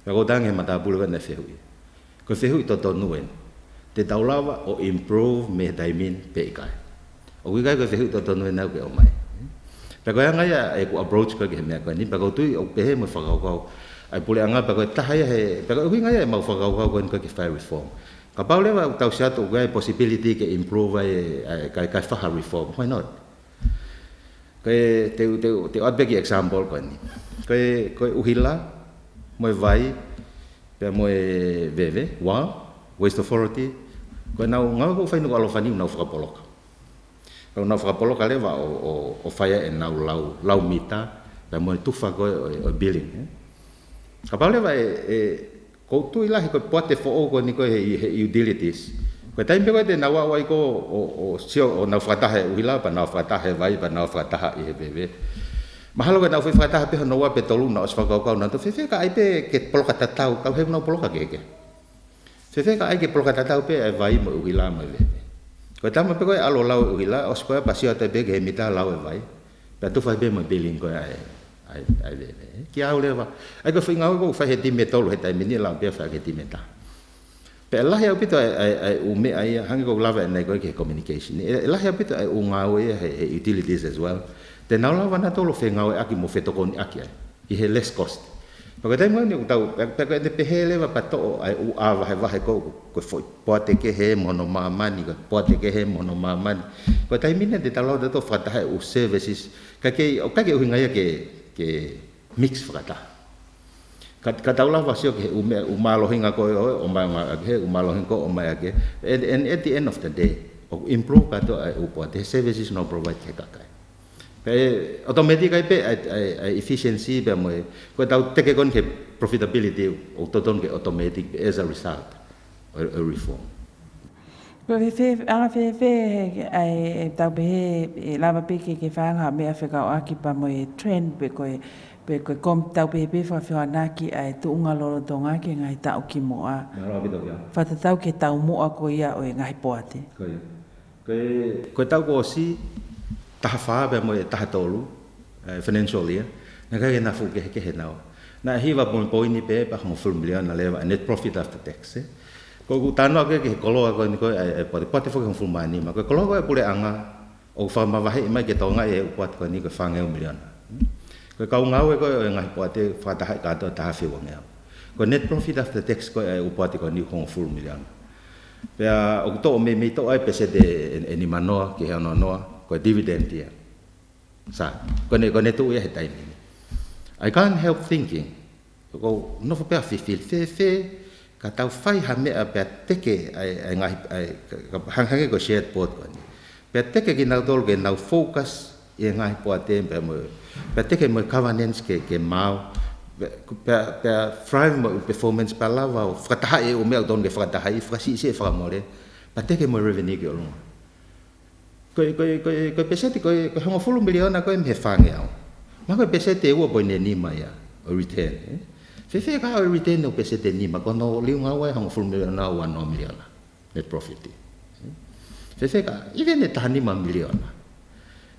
B: Ka kou tangi he mataha pulewa nei whehui. Ko whehui to tonu en. Te tau lawa o improve me daimin pe ikai. O kui kai ko whehui to tonu en au ke omai. Pa kou hanga ia e ku approach ka ke he mea kua ni. Pa kou tui o pehe mo whakaukau. Ai pule anga pa kou e tahaya he. Pa kou hui ngaya e mau whakaukau kua ni ka ke fire reform. Pa Ka pau lewa tau sia tu gai possibility ke improve ai eh, eh, kai kai faha reform. Why not? Kau te te te odd big example kon. Kai Kau uhila mo vai pe mo veve wa waste authority. Kau nau nga ko fai nuka lofani nau fra polok. Kau nau fra polok lewa o oh, o oh, o oh, fai e nau lau lau mita pe mo tu fa ko eh, billing. Ka lewa ko tu ila he ko pote fo ko ni ko he utilities ko tai pe ko te na wa wa ko o o sio o na fata he u ila pa na fata he vai pa na fata i he be be mahalo ko na fu fata pe no wa pe to lu na os fa ko ko na to fe fe ka ai pe ke polo ka tata ka he no polo ka ke ke fe fe ka ai ke polo ka tata pe vai mo u ila mo be ko ta mo pe ko alo la u ila os pa pa sio te be ke mi ta la u vai pe tu fa be mo dilin ko ai ai ai ve ki au le va ai ko fi ngau ko fa he ti me tolu he tai me ni la pe fa ke ti me ta pe e la he opito ai ai u me ai hang ko lava e ne ko ke communication e, e la he opito ai u ngau e he utilities as well te na la va na tolu fe ngau aki mo fe to kon aki ai i he less cost pa ko tai ni ta pe ko de pe he le va pa to ai u a va he va he ko ko fo po te ke he mono ma mani ko po te ke he mono ma mani ko tai mi ne de ta lo de to fa ta he u services ka ke ka ke u ngai ke ke mix fakata. Lah. Kata ulah wasio ke umma umma lohinga ko umma umma ke umma lohinga ko umma ke. And at the end of the day, o improve kato ay upo the services no provide ke kaka. Pe automatic kai pe efficiency be mo ko tau teke kon ke profitability o toton ke automatic as a result a reform.
A: Pe fe fe ara fe fe ai ta be la ba pe ke ke fa ha me fe ka a ki pa mo e trend pe ko e pe ko kom ta be be fa fe ana ki ai tu unga lo lo tonga ke ngai ta o ki mo a fa ta ta ke ta mo a ko ia o e ngai po ate
B: ko e ko ta ko si ta fa be mo e ta to lu eh, financial year na ka ke na fu ke ke he na na hi va bon po ni pe pa mo fu na le va net profit after tax eh? ko ku tano ke ke kolo ko ni ko e pote pote fo ke fu mani ma ko kolo ko pure anga o fa ma vahe ma ke tonga e pote ko ni ko fa nge o milion ko ka unga we ko nga pote fa ta ka to ta fi wo ko net profit after tax ko e pote ko ni ko fu milion pe a o to me me to ai pe se de e, e ni mano ke ano no ko dividend ya sa ko ne ko ne tu e ta ni i can't help thinking ko no fa pe fi fi fi fi ka tau fai ha me a pe ai ai ngai ai hang hang ko shet pot ko ni pe te ke ki na dol ge na focus e ngai po te pe mo pe ke mo covenants ke ke mau per per frame performance pa lava o frata ya. e o me don ge frata hai fra si se fra mo le pe mo revenue ge lo ko ko ko ko pe se te ko ko hang fulu miliona ko me fa ngi au ma ko pe wo bo ne ni ma ya return eh? Fefe ka o retain o pese te nima, kono liu nga wai hanga full million na wano miliona, net profit. Fefe ka, even e taha nima miliona.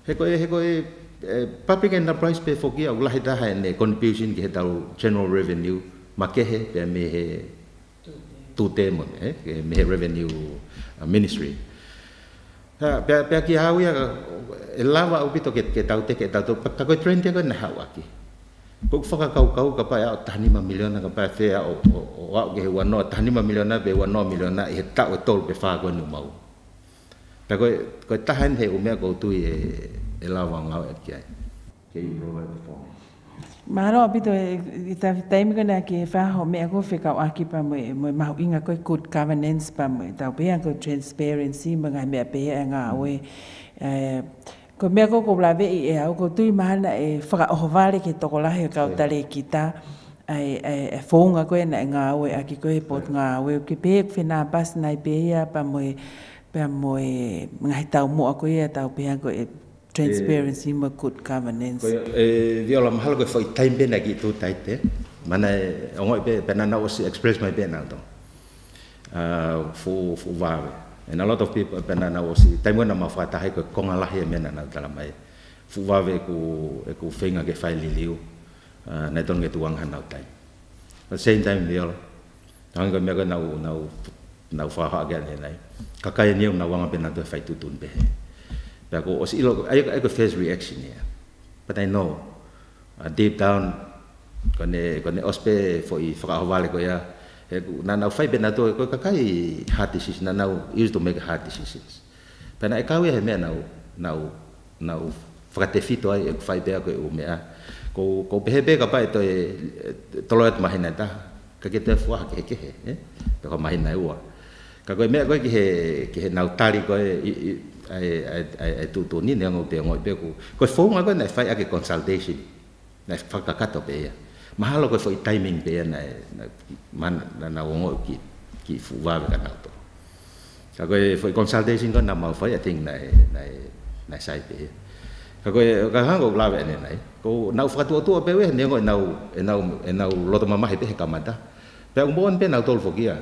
B: Heko e, heko e, eh, public enterprise pe foki au lahi taha ene contribution ki he tau general revenue, ma kehe pe me he tu te mon, eh? me he revenue uh, ministry. Ha, pe, pe aki hawi a, e lawa upito ke, ke tau te, ke tau te, pa kakoi trendi ako e ne hawa ki. Ko faka kau kau ka pa ya tani ma miliona ka pa te ya o o wa ge wa no tani ma miliona be wa no miliona e ta o tol be fa ko nu mau. Ta ko ko ta he o me ko tu e e la wa e ki ai. Ke e, i ro le fo.
A: Ma ro a pito e ta ta imi kana ki fa ho me ko fe ka wa ki pa mo mo ma inga ko good governance pa mo ta be an ko transparency mo ga me be an we eh Ko mea koko blawe i ea, ko tui mahana e whakaohovare ke toko lahi o kau tare ki tā, ai ai e fonga ko ena nga we a ki koe e pot nga we ki pe ki na pas na pe ia pa mo e pa mo e nga hita mo a ia tau pe a transparency mo good governance ko
B: e di ola mahal ko foi time bena ki tu taite mana e ngoi pe pena na os express my bena to a ah, fo fo va And a lot of people banana was time when ma fata he ko nga lahi e me na dalam mai. Fu va ve e ku e ku finga ke fai li liu. Uh, na ton ke tuang han out time. At same time dio. Tang ke me e ko na na na fa ha ga ne nai. Ka kai ni na wa ma pena to fai tutun be. Ba ko os ilo ai ko ko face reaction ya. But I know uh, deep down kone kone ospe fo i fra ho vale ko ya. e ku na na fai benato ko ka kai heart disease na na use to make heart diseases pe na e kawe he me na na na frate fito ai e fai be ko me a ko ko be be ka pai to e tolo et mahina e ta ka ke te fuah ke ke he e pe ko mahina e ua ka ko me ko ki he ki he na utari ko e ai ai ai tu tu ni ne ngo te ngo pe ko ko fo ma ko na fai a ke consultation na fa ka ka to be ya mà mahalo ko foi timing pe na man na ngo ki ki fuwa ka na to ka ko foi consultation ko nằm ma foi i think này, này, này sai bể. ka ko cái hang ko la này này, ko na fa tua tua pe we ne ngo na na na lo to hết he pe ka mata pe un bon pe nào tôi fo kia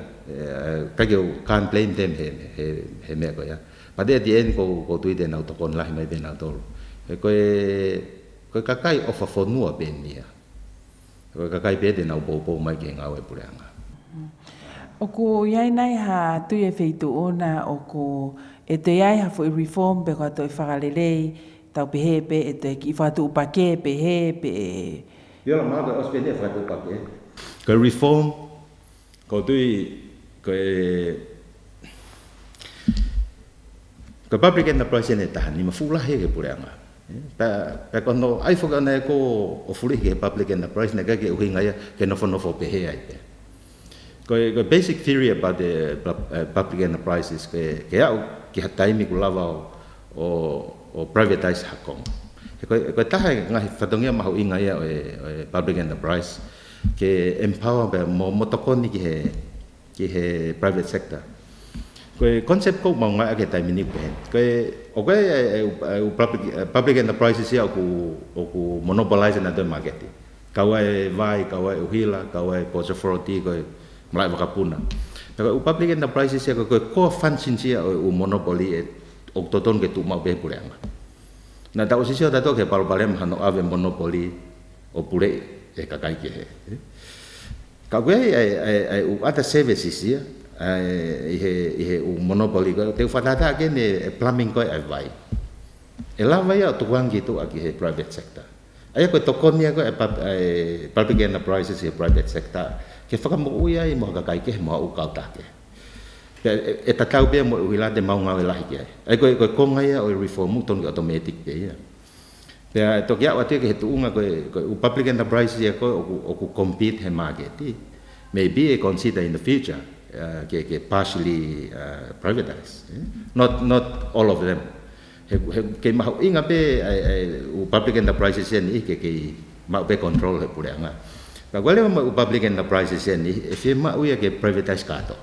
B: ờ, cái kiểu can blame them he he he me ko ya but at the end cô, cô tu de nào tôi còn lại mấy bên nào tôi. Cái cái cái cái kai for fo bên này. Koe ka kai pete nau pōpō mai ke ngā wepureanga.
A: O ko iai nai ha tui e feitu ona o ko e te iai ha fwoi reform pe kua toi whakalelei, tau pe hepe, e te ki whatu upake pe hepe. Iola māka o spete whatu upake.
B: Koe reform, ko tui koe... Koe public enterprise ene taha, ni mafu lahe ke pureanga. Koe pa pa ko no ai foga ne ko o fuli ke public enterprise ne ka ke uhinga ya ke no fono fo pe he ai pe ko e, ko e basic theory about the eh, public enterprise is ke ke ya ke hatai mi ku lava o o o privatize ha kom ko ko ta ha e nga fa dong ya ma uhinga ya o public enterprise ke empower ba mo motokoni ke ke private sector ko concept ko ma nga ke tai mi ni ko ko o ko e o public public enterprise sia ko o ko monopolize na the market ka wa e vai ka wa e hila ka wa e portfolio ti ko mai ba kapuna ka o public enterprise sia ko ko co function sia o monopoly e o toton ke tu ma be pure ang na ta o sia ta to ke pal pale ma no ave monopoly o pure e ka kai ke ka ko e e e, e o ata services sia Eh, i he i he o monopoli ko te fatata ke ne e plumbing ko ai vai e la vai o to wangi to aki he private sector ai ko e to ko mia ko e, e public enterprises he private sector ke faka mo uia i mo ka kai ke mo u kalta ke e e ta kau be mo uila de maunga we la ke ai ko ko konga ia o reform ton ki automatic ke ia pe a to kia wa te ke tu unga ko ko u public enterprises ia ko o ku compete he market maybe e consider in the future Uh, okay, okay, partially uh, privatized. Eh? Not not all of them. He, he, ke mahu inga pe I, public enterprises ni eh, ke ke mahu pe control he pula nga. Ka gwale ma public enterprises ni eh, if he mahu ya ke privatized ka to.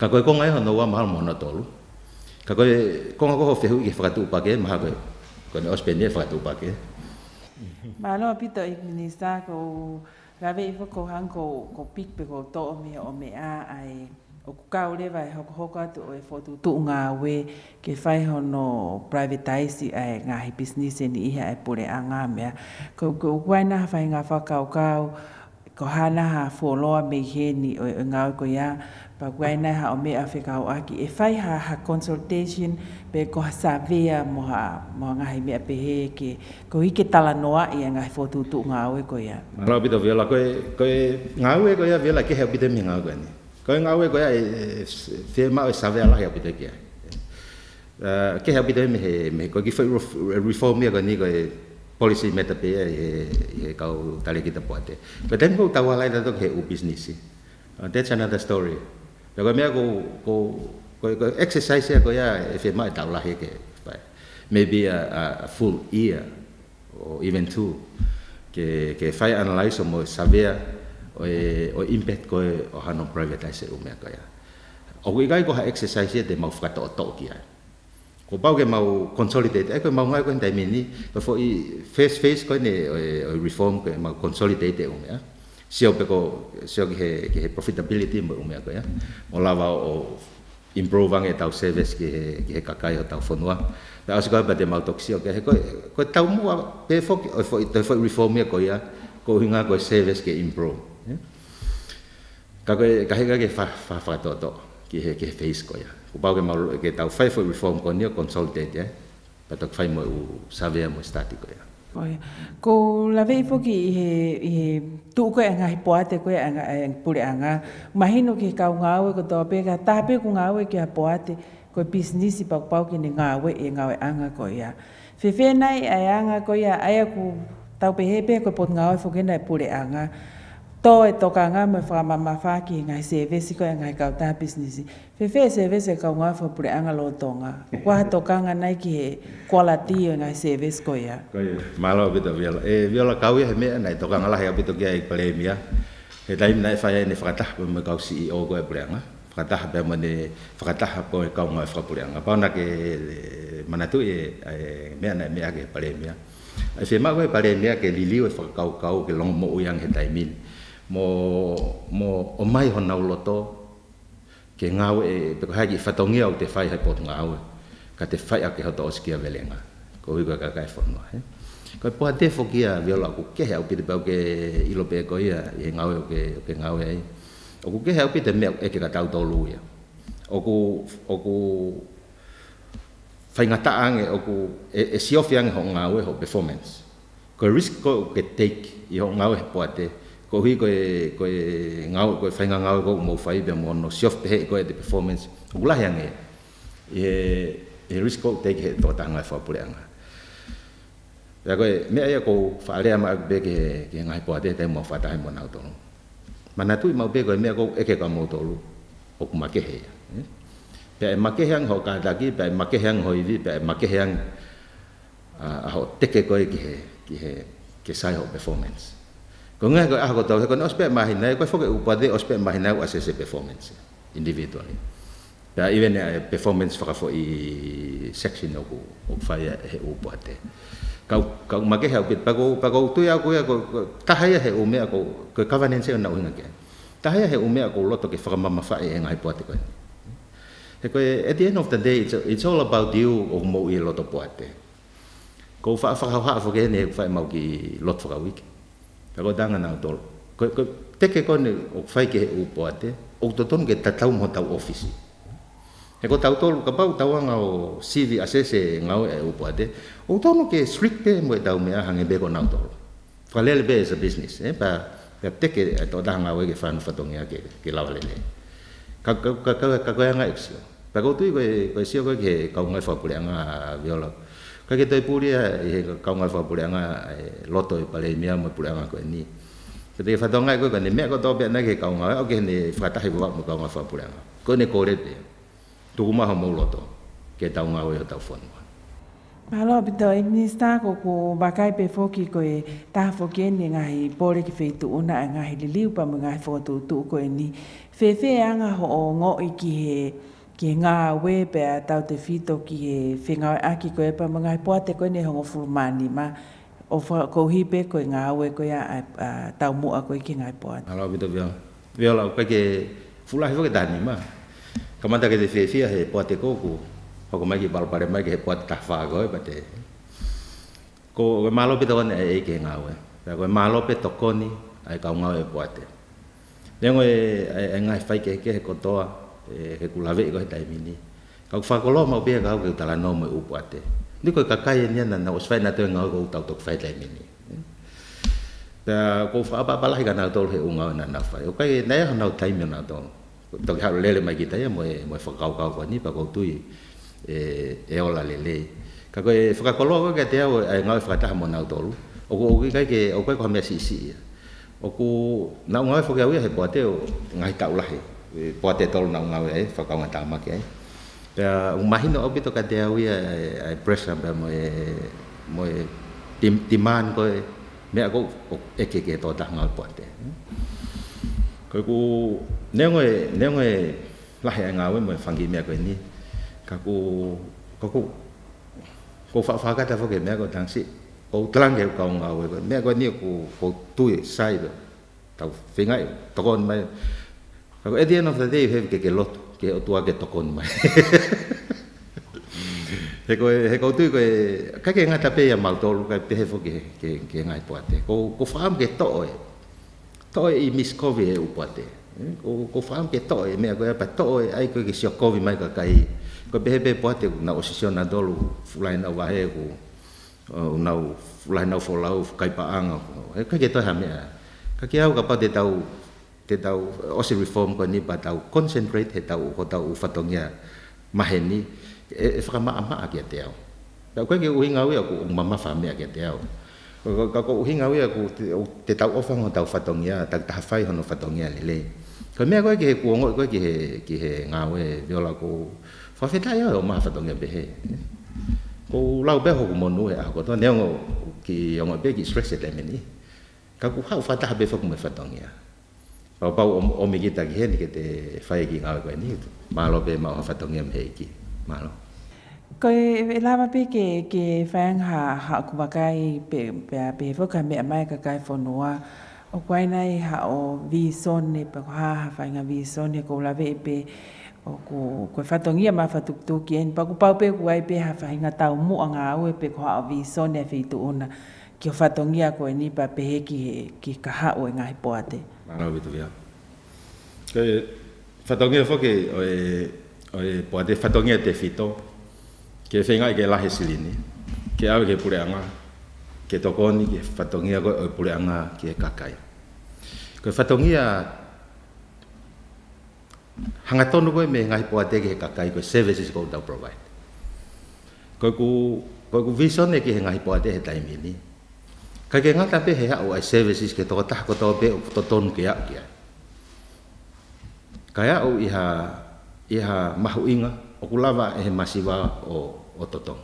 B: Ka koi ko ngai e, no wa mahal mo na tolu. Ka koi ko ngako ho fehu ke fatu pake mah ko. Ko ne ospen ni fatu pake.
A: Ma no pito ik minister ko Ka vei whako hanko ko pikpe ko tō o mea o mea ai o kukau lewa e hoko hoka tu o e whotu tu ngā we ke whai hono privatise ai ngāhi business ni iha e pure a ngā mea. Ko kukua ina whai ngā whakau kau ko hana ha fuoloa me he ni o ngāu ko ia pa guaina ha o me afika o aki e fai ha ha consultation pe ko ha savea mo ha mo nga he me pe he ke ko i ke tala noa i nga fo tu tu nga o ko ya
B: ra bi do vela ko ko nga o ko ya vela ke he bi de mi nga o ni ko nga o ko ya fe ma o savea la ya bi de ke ke he bi de mi he me ko ki fai reform ya ko ni ko policy meta pe he he ka o tale ki ta poate pe tempo tawala da to ke u business ờ, that's another story rồi cái mẹ cô cô cái cái exercise cái cái phải mãi tạo lại cái phải maybe a, à, a, à, full year or even two cái cái phải analyze mo saber o o impact ko o hano privatize o me kaya o cái cái ko ha exercise de mau fka to to kia ko bao cái mau consolidate ai ko mau ngai ko ndai mini ko for face face ko ne reform ko mau consolidate o me siapa peko siapa ke ke profitability mbak umi aku ya olawa o improve ang etau service ke ke kakai etau fonua da asu ka bate mau toksi ke ko ko tau mu pe fo fo reform ya ko ya ko hinga ko service ke improve Kau ya. kau kau ka hega ke fa fa fa to to ki he ke face kau ya ko ba ke mau ke tau fa fo reform ko ni consultate ya pa to fa mo u save mo kau ya
A: Oi. Ko la vei poki i he, he tu koe anga he poate koe anga, e, pure anga. Mahino ki kau ngāwe ko tōpe, ka tāpe ku ngāwe ki a poate, koe pisnisi pau pau ki ni ngāwe e ngāwe anga koe ia. Whewhenai ai anga ko ia, ai ku tau pehepe koe pot ngāwe fokena e pure anga. to e toka nga me fa ma ma fa ki nga se ve ko nga ka ta business fe fe se ve se ka nga fa pure anga lo to nga kwa to ka nga nai ki quality nga se ve ko ya
B: ko ya ma lo bi to vi e vi ka wi me nai to ka nga la ya bi to ki ai problem ya e dai nai fa ya ni fa ta pa me ka si o ko e pure nga fa ta ba me ni fa ta pa ka nga fa pure nga pa na ke mana tu e me nai me ya ki problem ya Ai se mago e pare mea ke liliu e whakakau kau ke longmo uiang he taimini. mo mo o mai hona uloto ke nga e pe ka hagi fatongia e o te fai hai pot nga au ka te fai a ke hata oskia velenga ko wi ka ka kai fo no he ko po te fo kia viola ku ke ha upi te pau ke ilo pe ko ia e nga o ke o ke nga au ai o ku ke ha upi te me e ke ka tau to lu ia o ku o ku fai ngata ange o ku e, e si ofi ange ho nga au ho performance ko risk ko ke take i ho nga au he po te e ko hui ko ko ngau ko fainga ngau ko mo fai be mo no shift pe ko the performance ngula ya nge e e risk ko take he to tanga fa e pure nga ya ko me ya ko fa le ma be ke ke ngai po ate te mo fa ta mo na to no mana tu mo be ko me ko e ke ka mo to lu o ku ma eh? e e ke he ya pe ma ke hang ho ka da ki pe ma ke hang ho i vi pe ma ke hang a ho te ke ko e ke ke ke sai ho performance Ko ngai ko ah ko tau ko ospe mahi nai ko foke upade ospe mahi nai wase se performance individually. Ya even a performance fra fo i section no ko o faya he upade. Ka ka make ha pit pago pago tu ya ko ya ko ta ha ya he o me ko ko covenant se na unga ke. Ta ha ya he o me ko loto ke fra mama fa e ngai puate ko. He ko at the end of the day it's it's all about you o mo i loto puate. Ko fa fa ha fo ke ne fa mau ki lot fra wiki. Ako danga na tol. Ko ko teke ko ne o fai ke u poate. O to ton ke ta tau mota office. E ko tau tol ka pau tau nga o CV asese nga o e u poate. O to no ke strict pe mo e tau me hange be ko na tol. Fa lele be is a business, eh pa ka teke e to danga o ke fan fatong ya ke ke la vale. Ka ka ka ka ka nga exio. Pa ko tu ko ko sio ko ke ka nga fa pulanga violo. Ka ka ke tai puri e he ka ngai fa puri anga e loto e pale mia mo puri anga ko ni ke te fa to ngai ko ka ne me ko to be na ke ka ngai o ke ne fa ta he ba mo ka ngai fa puri anga ko ne ko re te tu ma ho mo loto ke ta ngai o ta fon
A: Palo pito e minista ko ko bakai pe foki ko e ta foki ene ngai pore ki feitu una ngai liliu pa mga fotu tu ko e ni fefe anga ho o ngo i ki he ki ngā we pēr tau te whito ki e whingau aki koe pa mga hai pua koe ne hongo furumani ma o kouhi pē koe ngā we koe a, a, tau mua koe ki ngā hai pua.
B: Hala o bito vio. lau kai ke fulahi whake tani ma. Kamanta ke te whiwhia he pua te kōku. Hoko mai ki palopare mai ke he pua te tawha koe pa te. Eh, ko koe mālo pēr tawane eh, e eike ngā we. Pēr koe mālo pēr tokoni ai kaungau e pua te. Nengo e, e, e ngai whaike heke he kotoa. Eh, he kulave ko ta mini ka fa ko lo ma be ka ko ta la no me u pate ni ko ka kai ni na na osfa na te nga ko ta to fa ta mini ta ko fa ba ba la ga na to he u nga na na fa o kai na ya na ta mi na to to ka le le ma ki ta ya mo mo fa ka ka ko ni pa ko tu e e o la le le ka ko fa ka ko lo ko ka te o nga fa ta mo na to lu o ko ki kai ke o ko ko me si si o ko na nga fa ka u ya he pa te o nga ta u la he po te tolu na ngau e fa kaunga ta ma ke pe un mahino opi to ka te au e ai pressure be mo e mo e tim timan ko me ko e ke ke to ta ngau po te ko ku ne ngoi ne ngoi la he ngau mo fangi me ko ni ka ku ko ku ko fa fa ka ta fo ke me ko tang si ko tlang ke kaunga we ko me ko ni ko ko tu sai do tau fingai to kon mai at the end of the day, you have ke ke loto, ke o tua toko ni mai. [LAUGHS] He ko he ko tu ko ke ngata pe mau tolu ka pe ke ke ke ngai poate. Ko ko fam ke to e. To e mis kovi e upate. Eh, ko ko fam ke to e me ko ya pa to e ai ko ke sio kovi mai ka kai. Ko pe uh, he pe na osisio na dolu fulai na wa he ko na fulai na fo kai pa anga. He ka ke to ha me. Ka ke au ka pa tau te dau osi reform ko ni batau concentrate he tau ko tau fatong ya maheni e e fra ma ama agia teo da ko ge uhinga we ko um mama fami agia teo ko ko ko uhinga we ko te tau ofa ngo tau fatong ya tak ta fai hono fatong ya le le ko me e, ko ge ko ngo ko ge he ki he nga we la ko fa fe ta ya ma fatong ya be he ko lau be ho ko monu ya e ko to ne ngo ki yo ngo be ki stress le me ni ka ku ha fa ta be fa ko me fatong ya Pau pau om om iki tak hen ke te fai ki ngau ko ni. Malo pe ma fa tong ngem heki. Malo.
A: Ko e lava pe ke ke fang ha ha ku ba kai pe pe pe fo ka me mai ka kai fo noa. O kwai nai ha o vi son ne pe ha ha fai nga vi son ne ko la ve e pe o ko ko fa tong ia ma fa tuk tuk ki en pa ku pau pe ku ai pe ha fai nga tau mu anga o pe ko ha vi son ne fe tu ona ki o whatongia ko e nipa pehe ki, ki kaha o e ngahi poate. Marau bitu vea.
B: Koe, whatongia whoke o e, o e poate, whatongia te whito, ke whenga i ke lahe silini, ke awe ke pure anga, ke tokoni, ke whatongia ko e pure anga ki e kakai. Koe whatongia hanga tonu koe me ngahi poate ke he kakai koe services ko utau provide. Koe ku, vision e ke he ngahi poate he taimini, Kai ke ngata pe hea o ai services ke toka taha kotoa pe o toton ke a kia. Kai au iha, iha mahu inga o kulawa e he masiwa o, o toton.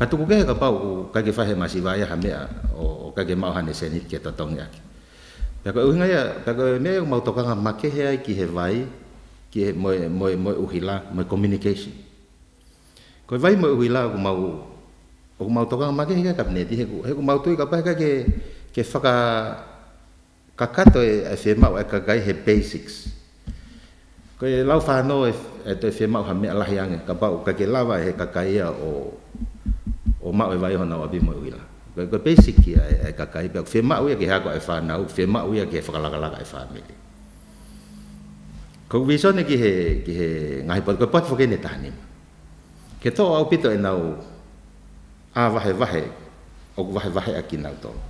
B: Patuku ke heka pau u kai ke fahe masiwa iha e mea o, o kai ke mauhane senit ke toton ke a kia. Pekoe uhinga ia, pekoe mea iu mautokanga make hea i ki he vai, ki he moe, moe, moe uhila, moe communication. Koe vai moe uhila u mau o ku mautoka ma ke ka ne di he ku he ku mautoi ka pa ka ke ke faka e, e e ka ka to e se ma ka ga he basics ko e lau fa no e e to se ma ha me ala hiang ka pa ka ke lava he ka ka ia o o ma we vai ho na wa bi mo wi la ko ko basic ia e ka ka i pa se ma ia ke ha ko e fa na u se ma ia ke faka la la ka e fa me ko vi so ne ki he ki he ngai pa ko pa fo ke ne ta ni ke to au pito e na u awahe ah, wahe o ku wahe wahe a kinau tonu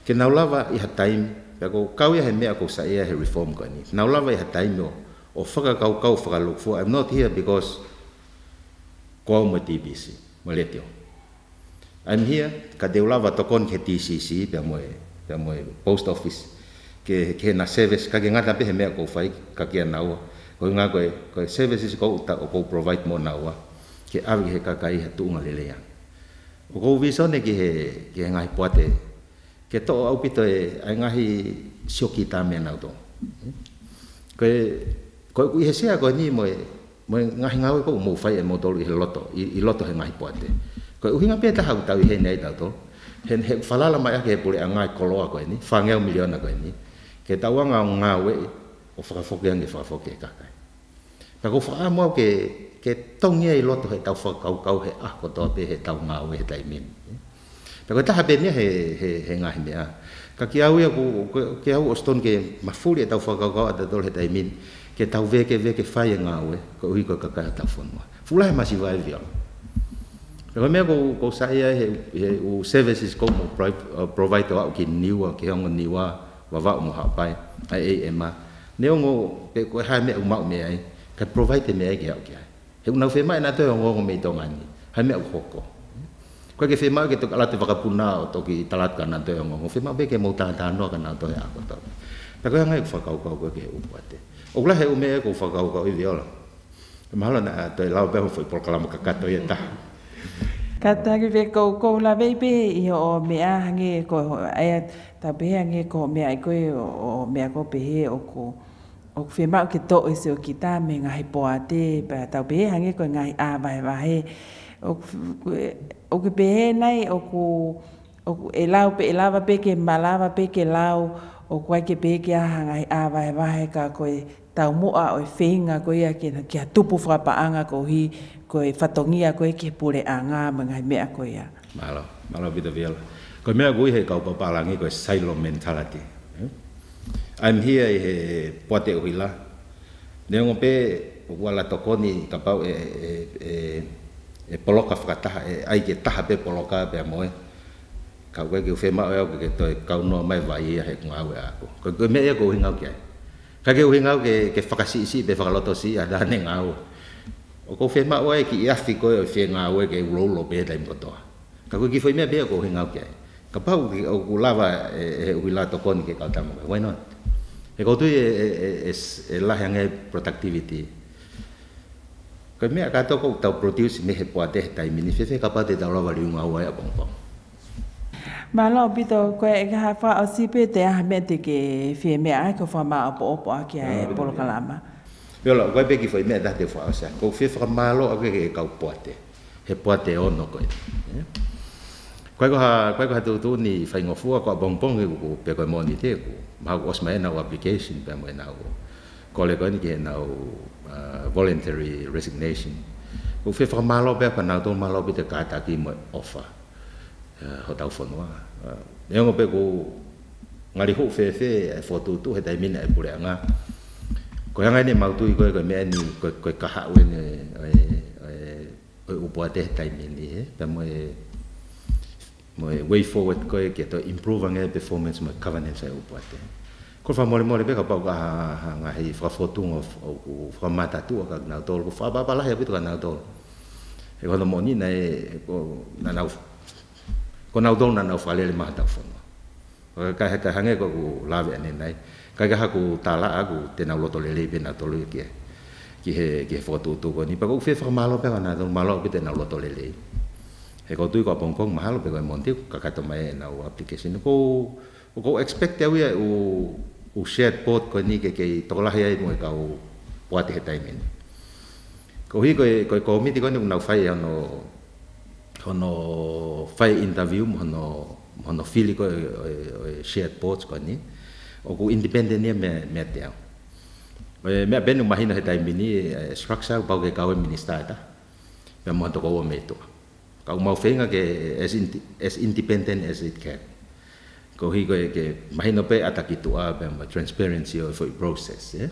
B: ke nau lava i ha taimi pea kou kau ia he mea kou saia he reform kani nau lava i ha taimi o o whakakaukau whakalokufua I'm not here because ko au ma TBC mo lete i I'm here ka deu lava tokon ke TCC pea moe pea moe post office ke ke na service ka ke ngata pe he mea kou whai ka ke anaua ko ngā koe koe services kou ta o kou provide mo naua ke awi he kakai he tuunga lele lelea O kou viso ne ki he, ki he ngahi poate. Ke to au pito e ai ngahi sioki tā mea nau tō. Koe, koe kui he sea koe ni moe, moe ngahi ngau e kou mou fai e mou tolu i he loto, i, loto he ngahi poate. Koe uhi ngā pētaha u tau i he nei tau tō. He, he whalala mai ake he pule a ngai koloa koe ni, whangeo miliona koe ni. Ke tau anga o ngā o whakafoke ange whakafoke e kakai. Ka kou whakaa mua ke, ke tongi ai loto he tau whakau kau he ah ko toa pe he tau ngā ue he taimin. Pe koe taha pe mea he, he, he ngahi mea. Ka ki au ea ke au o stone ke mafuri e tau whakau kau ata tol he taimin ke tau veke veke whai e ngā ue ko ui ko kakaya tau whanua. Fula he masi vai vio. Pe koe mea ko, ko sa ea he, he u services ko mo provide o au ki niwa ki hongo niwa wawau mo hapai ai e ema. Neo ngō pe koe hai mea umau mea ai ka provide mea ai ki au ki he una fe mai na te o ngongo mei tonga ni ha me o koko kwa ke fe mai ke to ala te vaka puna o to ki talat ka na te o ngongo fe mai be ke mo ta ta no ka na to ya e e ko to ta ko ngai fa ka e ka ko ke u pate o kla he u me ko fa ka ka i dio la ma na to la o be ho foi por kala mo ka ka to ta
A: ka ta ke ve ko ko la ve be i o me a hange ko ai ta be hange ko me ai ko o me ko pe he o ko o ku whema o ke tō e se o kita me nga poa te, pa ta be hangi ko nga a vahe vahe. O ku pehe nei, o ku e lau pe, elava pe ke malava pe ke lao o ku aike pehe ke aha ngahi a vahe vahe ka koe tau moa o e whenga ya ke ke kia tupu whrapaanga ko hi, koe fatongia ko ke pure a ngā me ngahi mea koe a.
B: Malo, malo bita viela. Koe mea gui hei kaupapalangi ko sailo mentality. I'm here e he, poate uila. Ne ngo pe wala tokoni tapau e e e e poloka fakata e ai ke taha pe poloka pe moe. Ka we ke fema e o ke to e ka no mai vai e he ngwa we a. Ka ke me e ko hinga ke. Ka ke hinga ke ke fakasi si pe fakaloto si a da ne ngau. O ko fema o e ki yasti ko e fie ngau e ke rolo pe dai mo to. Ka ke ki foi me pe ko hinga ke. kapau pau ki o kulava e o wila to kon ki ka tamo e ko tu e e la yang e productivity ka me ka to ko ta produce me he poate ta mini fe fe de pa te ta lava li un awa ya pom pom
A: ma lo bi to ko e ka fa o si pe te ha me te ke fe me a ko fa ma po po a ki ah, e polo kalama
B: yo lo ko be ki foi me da te fa o sea, ko fe fa malo lo a ke ka poate he poate ono ko Eh? 乖乖，都都你肥牛夫啊，个棒棒的，我我别个 monitor，包括 osmail 拿个 application，别个拿个 calling game 拿个 voluntary resignation，我费发 malop 别个拿都 malop 的个 target 给我 offer，口头份话，因为我别个阿里湖啡啡，佛都都系待民系不良啊，个样个呢，毛都伊个个咩呢，个个卡哈温诶诶诶，有不得待民呢，别个。mo e way forward ko e keto improve nga performance mo covenant sa e upo ate ko fa mo mo beka pa ka ha nga he fra photo of fra mata tu ka e na tol ko fa ba pa la ya bitu ka na tol e ko mo ni na e ko na na ko na tol na na fa le mata fo no ka ka ha nge ko ku la ve ne nai ka ka ha ku ta la a ku te na lo tol le be na tol ki e ki he ki fo tu tu ko ni pa ko fe fra malo pe na tol malo ki te na lo tol le le he ko tui ko pong pong mahalo pe ko monti ka ka tomai na o application ko ko expect ya wea o o shared port ko ni ke ke tola hia mo ka o poate he tai min ko hi ko ko ko mi ti ko ni na fai ya no ko no fai interview mo no mo no fili ko e, e, e shared port ko ni o ko independent ni me me te ao ko me benu mahina he tai min ni structure ba ke ka o minister ta me mo to ko o me to ka mau fenga ke as, in, as independent as it can ko hi ko ke mai no pe ataki tu abe ma transparency of the process ye eh?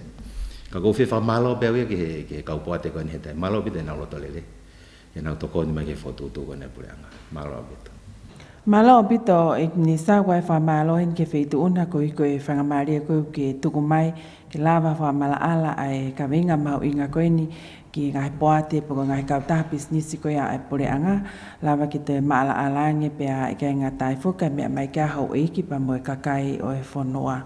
B: ka go fe fa malo be we ke ke ka po ate ko ni hetai malo bi den alo tole le ye na to ko ni mai ke foto tu ko ne pure anga malo bi to
A: malo bi to e ni sa wa fa malo in ke fe tu una ko ko e fa ma ko ke tu ko mai ke lava fa mala ala ai ka venga mau inga ko ni ki ngai poate po ngai ka ta business ko ya e pore anga lava ki te mala alange pe a e ka nga tai fo ka mai ka ho e ki pa mo ka kai o e fo noa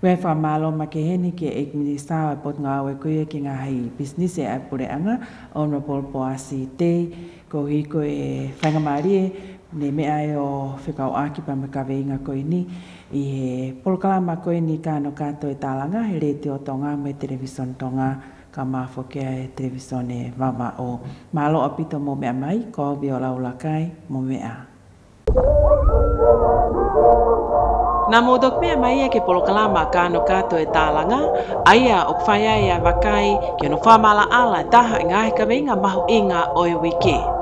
A: we fa malo ma ke he ni ke e minista e pot nga we ko ye ki ngai business e e pore anga honorable po a si te ko hi ko e fanga mari e, ne me ai e o fe a ki pa me ka veinga ko ni i e polkala ma ko ni ka no ka e talanga he le te o tonga me television tonga ka mafo ke ai e televisione mama o malo apito mo me mai ko viola ulakai mo me a Nā mō dok mai e ke polo kalama ka anu kato e talanga aia o kwhaia e a wakai, kia no whamala ala e taha e ngā ka venga mahu inga o e wiki.